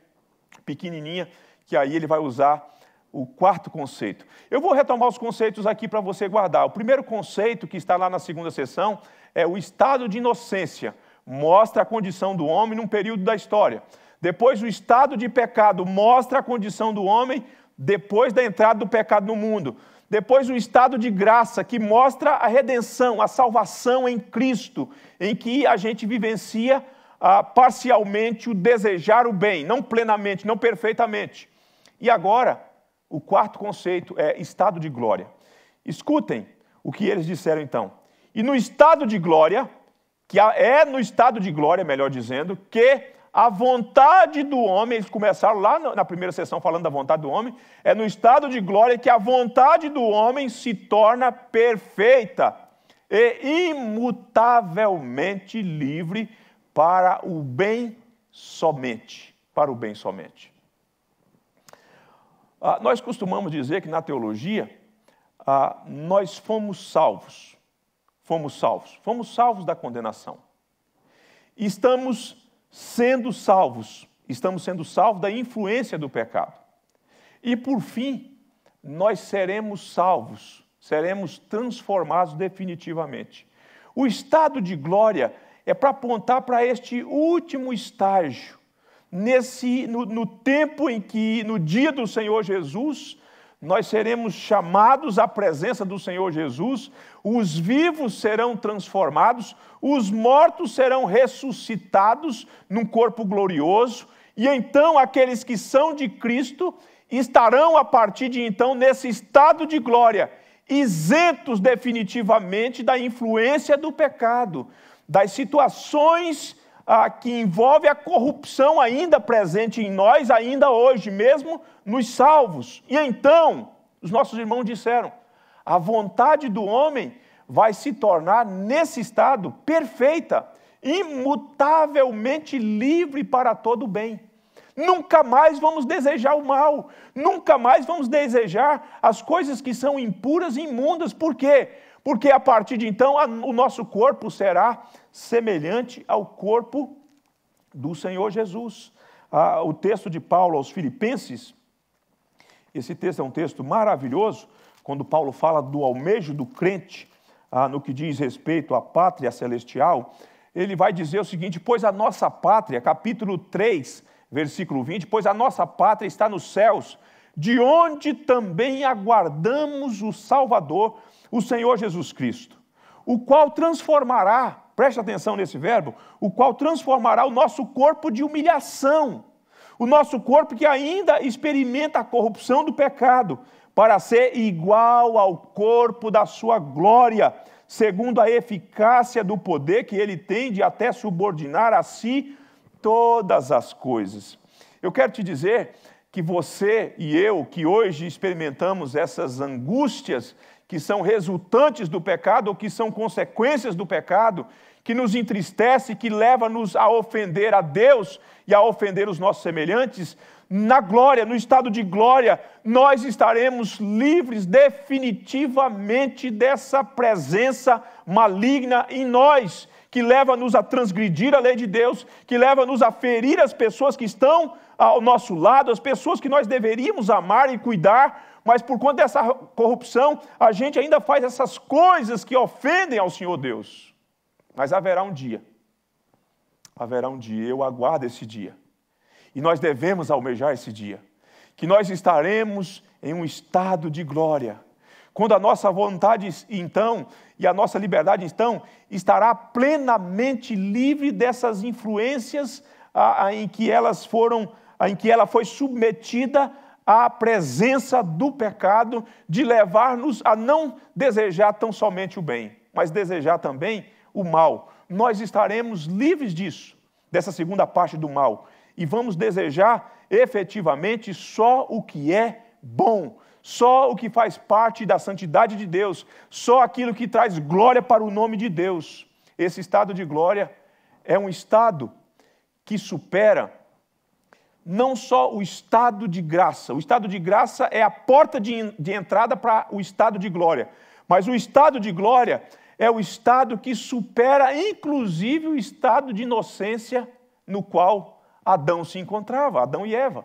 pequenininha, que aí ele vai usar o quarto conceito. Eu vou retomar os conceitos aqui para você guardar. O primeiro conceito, que está lá na segunda sessão, é o estado de inocência. Mostra a condição do homem num período da história. Depois, o estado de pecado mostra a condição do homem depois da entrada do pecado no mundo. Depois, o estado de graça, que mostra a redenção, a salvação em Cristo, em que a gente vivencia ah, parcialmente o desejar o bem, não plenamente, não perfeitamente. E agora, o quarto conceito é estado de glória. Escutem o que eles disseram então. E no estado de glória, que é no estado de glória, melhor dizendo, que a vontade do homem, eles começaram lá na primeira sessão falando da vontade do homem, é no estado de glória que a vontade do homem se torna perfeita e imutavelmente livre para o bem somente. Para o bem somente. Ah, nós costumamos dizer que na teologia ah, nós fomos salvos. Fomos salvos. Fomos salvos da condenação. Estamos sendo salvos. Estamos sendo salvos da influência do pecado. E por fim, nós seremos salvos, seremos transformados definitivamente. O estado de glória é para apontar para este último estágio, nesse no, no tempo em que, no dia do Senhor Jesus, nós seremos chamados à presença do Senhor Jesus, os vivos serão transformados, os mortos serão ressuscitados num corpo glorioso, e então aqueles que são de Cristo estarão a partir de então nesse estado de glória, isentos definitivamente da influência do pecado das situações ah, que envolve a corrupção ainda presente em nós, ainda hoje, mesmo nos salvos. E então, os nossos irmãos disseram: a vontade do homem vai se tornar, nesse estado, perfeita, imutavelmente livre para todo o bem. Nunca mais vamos desejar o mal, nunca mais vamos desejar as coisas que são impuras e imundas. Por quê? Porque a partir de então a, o nosso corpo será semelhante ao corpo do Senhor Jesus. Ah, o texto de Paulo aos Filipenses, esse texto é um texto maravilhoso, quando Paulo fala do almejo do crente ah, no que diz respeito à pátria celestial. Ele vai dizer o seguinte: Pois a nossa pátria, capítulo 3, versículo 20, pois a nossa pátria está nos céus, de onde também aguardamos o Salvador, o Senhor Jesus Cristo, o qual transformará preste atenção nesse verbo, o qual transformará o nosso corpo de humilhação, o nosso corpo que ainda experimenta a corrupção do pecado, para ser igual ao corpo da sua glória, segundo a eficácia do poder que ele tem de até subordinar a si todas as coisas. Eu quero te dizer que você e eu, que hoje experimentamos essas angústias que são resultantes do pecado ou que são consequências do pecado, que nos entristece, que leva-nos a ofender a Deus e a ofender os nossos semelhantes, na glória, no estado de glória, nós estaremos livres definitivamente dessa presença maligna em nós, que leva-nos a transgredir a lei de Deus, que leva-nos a ferir as pessoas que estão ao nosso lado, as pessoas que nós deveríamos amar e cuidar, mas por conta dessa corrupção, a gente ainda faz essas coisas que ofendem ao Senhor Deus. Mas haverá um dia. Haverá um dia, eu aguardo esse dia. E nós devemos almejar esse dia. Que nós estaremos em um estado de glória. Quando a nossa vontade, então, e a nossa liberdade, então, estará plenamente livre dessas influências a, a, em que elas foram, a, em que ela foi submetida à presença do pecado, de levar-nos a não desejar tão somente o bem, mas desejar também o mal. Nós estaremos livres disso, dessa segunda parte do mal, e vamos desejar efetivamente só o que é bom, só o que faz parte da santidade de Deus, só aquilo que traz glória para o nome de Deus. Esse estado de glória é um estado que supera não só o estado de graça, o estado de graça é a porta de, de entrada para o estado de glória, mas o estado de glória é o estado que supera, inclusive, o estado de inocência no qual Adão se encontrava, Adão e Eva.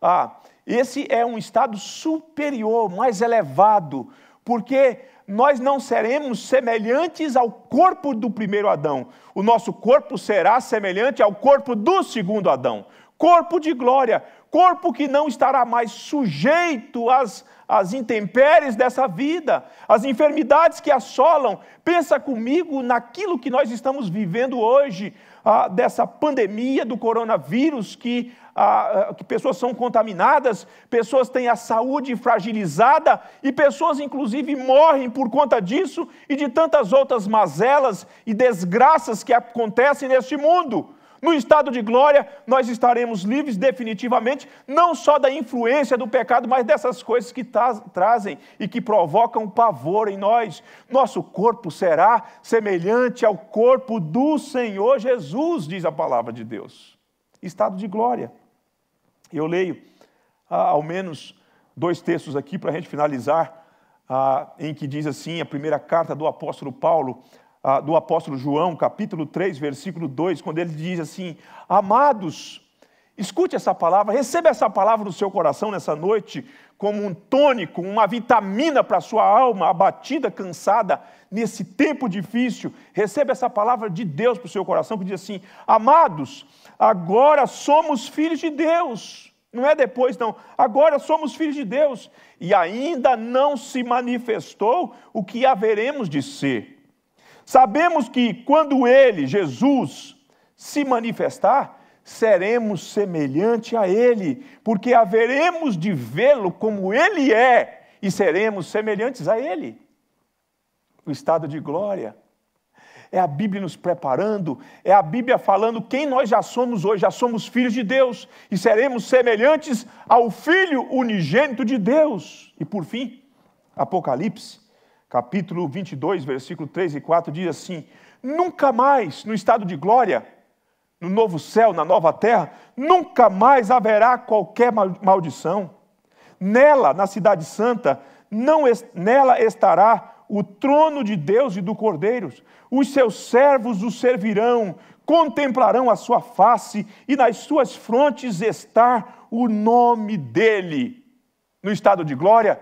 Ah, esse é um estado superior, mais elevado, porque nós não seremos semelhantes ao corpo do primeiro Adão. O nosso corpo será semelhante ao corpo do segundo Adão corpo de glória, corpo que não estará mais sujeito às, as intempéries dessa vida, as enfermidades que assolam. Pensa comigo naquilo que nós estamos vivendo hoje, ah, dessa pandemia do coronavírus, que, ah, ah, que pessoas são contaminadas, pessoas têm a saúde fragilizada e pessoas, inclusive, morrem por conta disso e de tantas outras mazelas e desgraças que acontecem neste mundo. No estado de glória, nós estaremos livres definitivamente, não só da influência do pecado, mas dessas coisas que trazem e que provocam pavor em nós. Nosso corpo será semelhante ao corpo do Senhor Jesus, diz a palavra de Deus. Estado de glória. Eu leio ah, ao menos dois textos aqui para a gente finalizar, ah, em que diz assim a primeira carta do apóstolo Paulo ah, do apóstolo João, capítulo 3, versículo 2, quando ele diz assim: Amados, escute essa palavra, receba essa palavra no seu coração nessa noite, como um tônico, uma vitamina para a sua alma abatida, cansada, nesse tempo difícil. Receba essa palavra de Deus para o seu coração, que diz assim: Amados, agora somos filhos de Deus. Não é depois, não. Agora somos filhos de Deus e ainda não se manifestou o que haveremos de ser. Sabemos que quando ele, Jesus, se manifestar, seremos semelhante a ele, porque haveremos de vê-lo como ele é e seremos semelhantes a ele. O estado de glória é a Bíblia nos preparando, é a Bíblia falando quem nós já somos hoje, já somos filhos de Deus e seremos semelhantes ao Filho unigênito de Deus. E por fim, Apocalipse capítulo 22, versículo 3 e 4 diz assim: Nunca mais no estado de glória, no novo céu, na nova terra, nunca mais haverá qualquer maldição. Nela, na cidade santa, não nela estará o trono de Deus e do Cordeiro. Os seus servos o servirão, contemplarão a sua face e nas suas frontes está o nome dele. No estado de glória,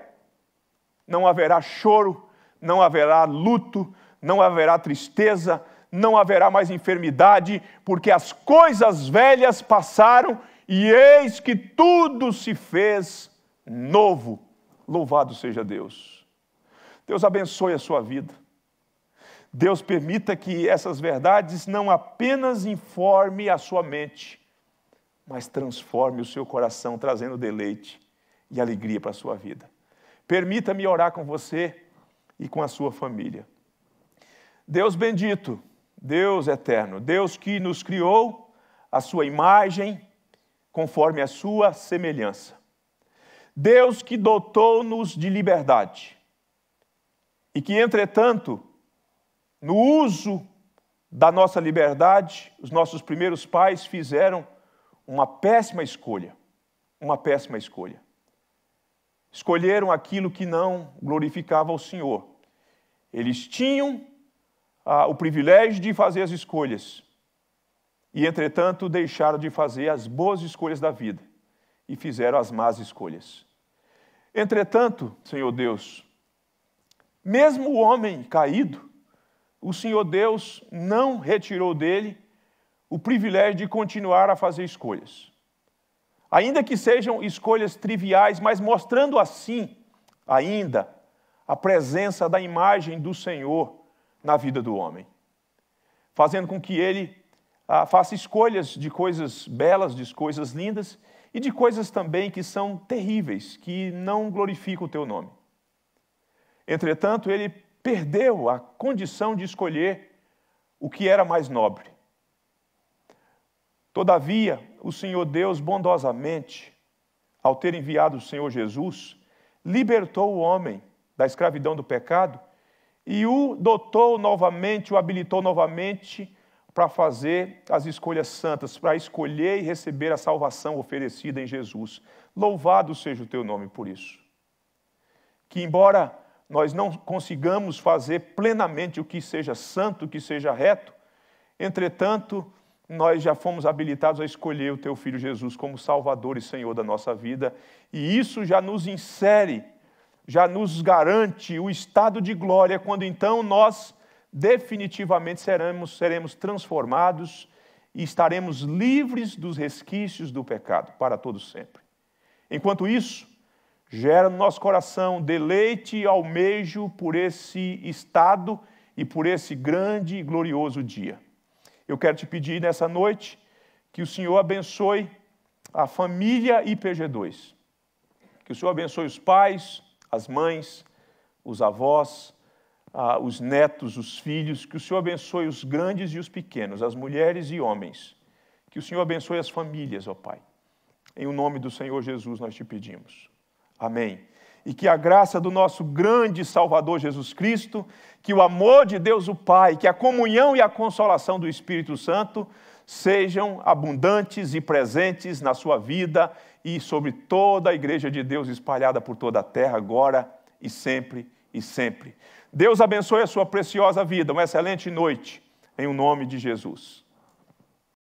não haverá choro, não haverá luto, não haverá tristeza, não haverá mais enfermidade, porque as coisas velhas passaram e eis que tudo se fez novo. Louvado seja Deus. Deus abençoe a sua vida. Deus permita que essas verdades não apenas informe a sua mente, mas transforme o seu coração, trazendo deleite e alegria para a sua vida. Permita-me orar com você e com a sua família. Deus bendito, Deus eterno, Deus que nos criou a sua imagem conforme a sua semelhança. Deus que dotou-nos de liberdade e que, entretanto, no uso da nossa liberdade, os nossos primeiros pais fizeram uma péssima escolha. Uma péssima escolha. Escolheram aquilo que não glorificava o Senhor. Eles tinham ah, o privilégio de fazer as escolhas e, entretanto, deixaram de fazer as boas escolhas da vida e fizeram as más escolhas. Entretanto, Senhor Deus, mesmo o homem caído, o Senhor Deus não retirou dele o privilégio de continuar a fazer escolhas. Ainda que sejam escolhas triviais, mas mostrando assim ainda a presença da imagem do Senhor na vida do homem, fazendo com que ele ah, faça escolhas de coisas belas, de coisas lindas e de coisas também que são terríveis, que não glorificam o teu nome. Entretanto, ele perdeu a condição de escolher o que era mais nobre. Todavia, o Senhor Deus bondosamente, ao ter enviado o Senhor Jesus, libertou o homem da escravidão do pecado, e o dotou novamente, o habilitou novamente para fazer as escolhas santas, para escolher e receber a salvação oferecida em Jesus. Louvado seja o teu nome por isso. Que embora nós não consigamos fazer plenamente o que seja santo, o que seja reto, entretanto, nós já fomos habilitados a escolher o teu filho Jesus como Salvador e Senhor da nossa vida, e isso já nos insere já nos garante o estado de glória, quando então nós definitivamente seremos, seremos transformados e estaremos livres dos resquícios do pecado para todo sempre. Enquanto isso, gera no nosso coração deleite e almejo por esse estado e por esse grande e glorioso dia. Eu quero te pedir nessa noite que o Senhor abençoe a família IPG2. Que o Senhor abençoe os pais, as mães, os avós, ah, os netos, os filhos, que o Senhor abençoe os grandes e os pequenos, as mulheres e homens, que o Senhor abençoe as famílias, ó Pai. Em o nome do Senhor Jesus nós te pedimos. Amém. E que a graça do nosso grande Salvador Jesus Cristo, que o amor de Deus o Pai, que a comunhão e a consolação do Espírito Santo sejam abundantes e presentes na sua vida e sobre toda a igreja de Deus espalhada por toda a terra, agora e sempre e sempre. Deus abençoe a sua preciosa vida. Uma excelente noite, em o nome de Jesus.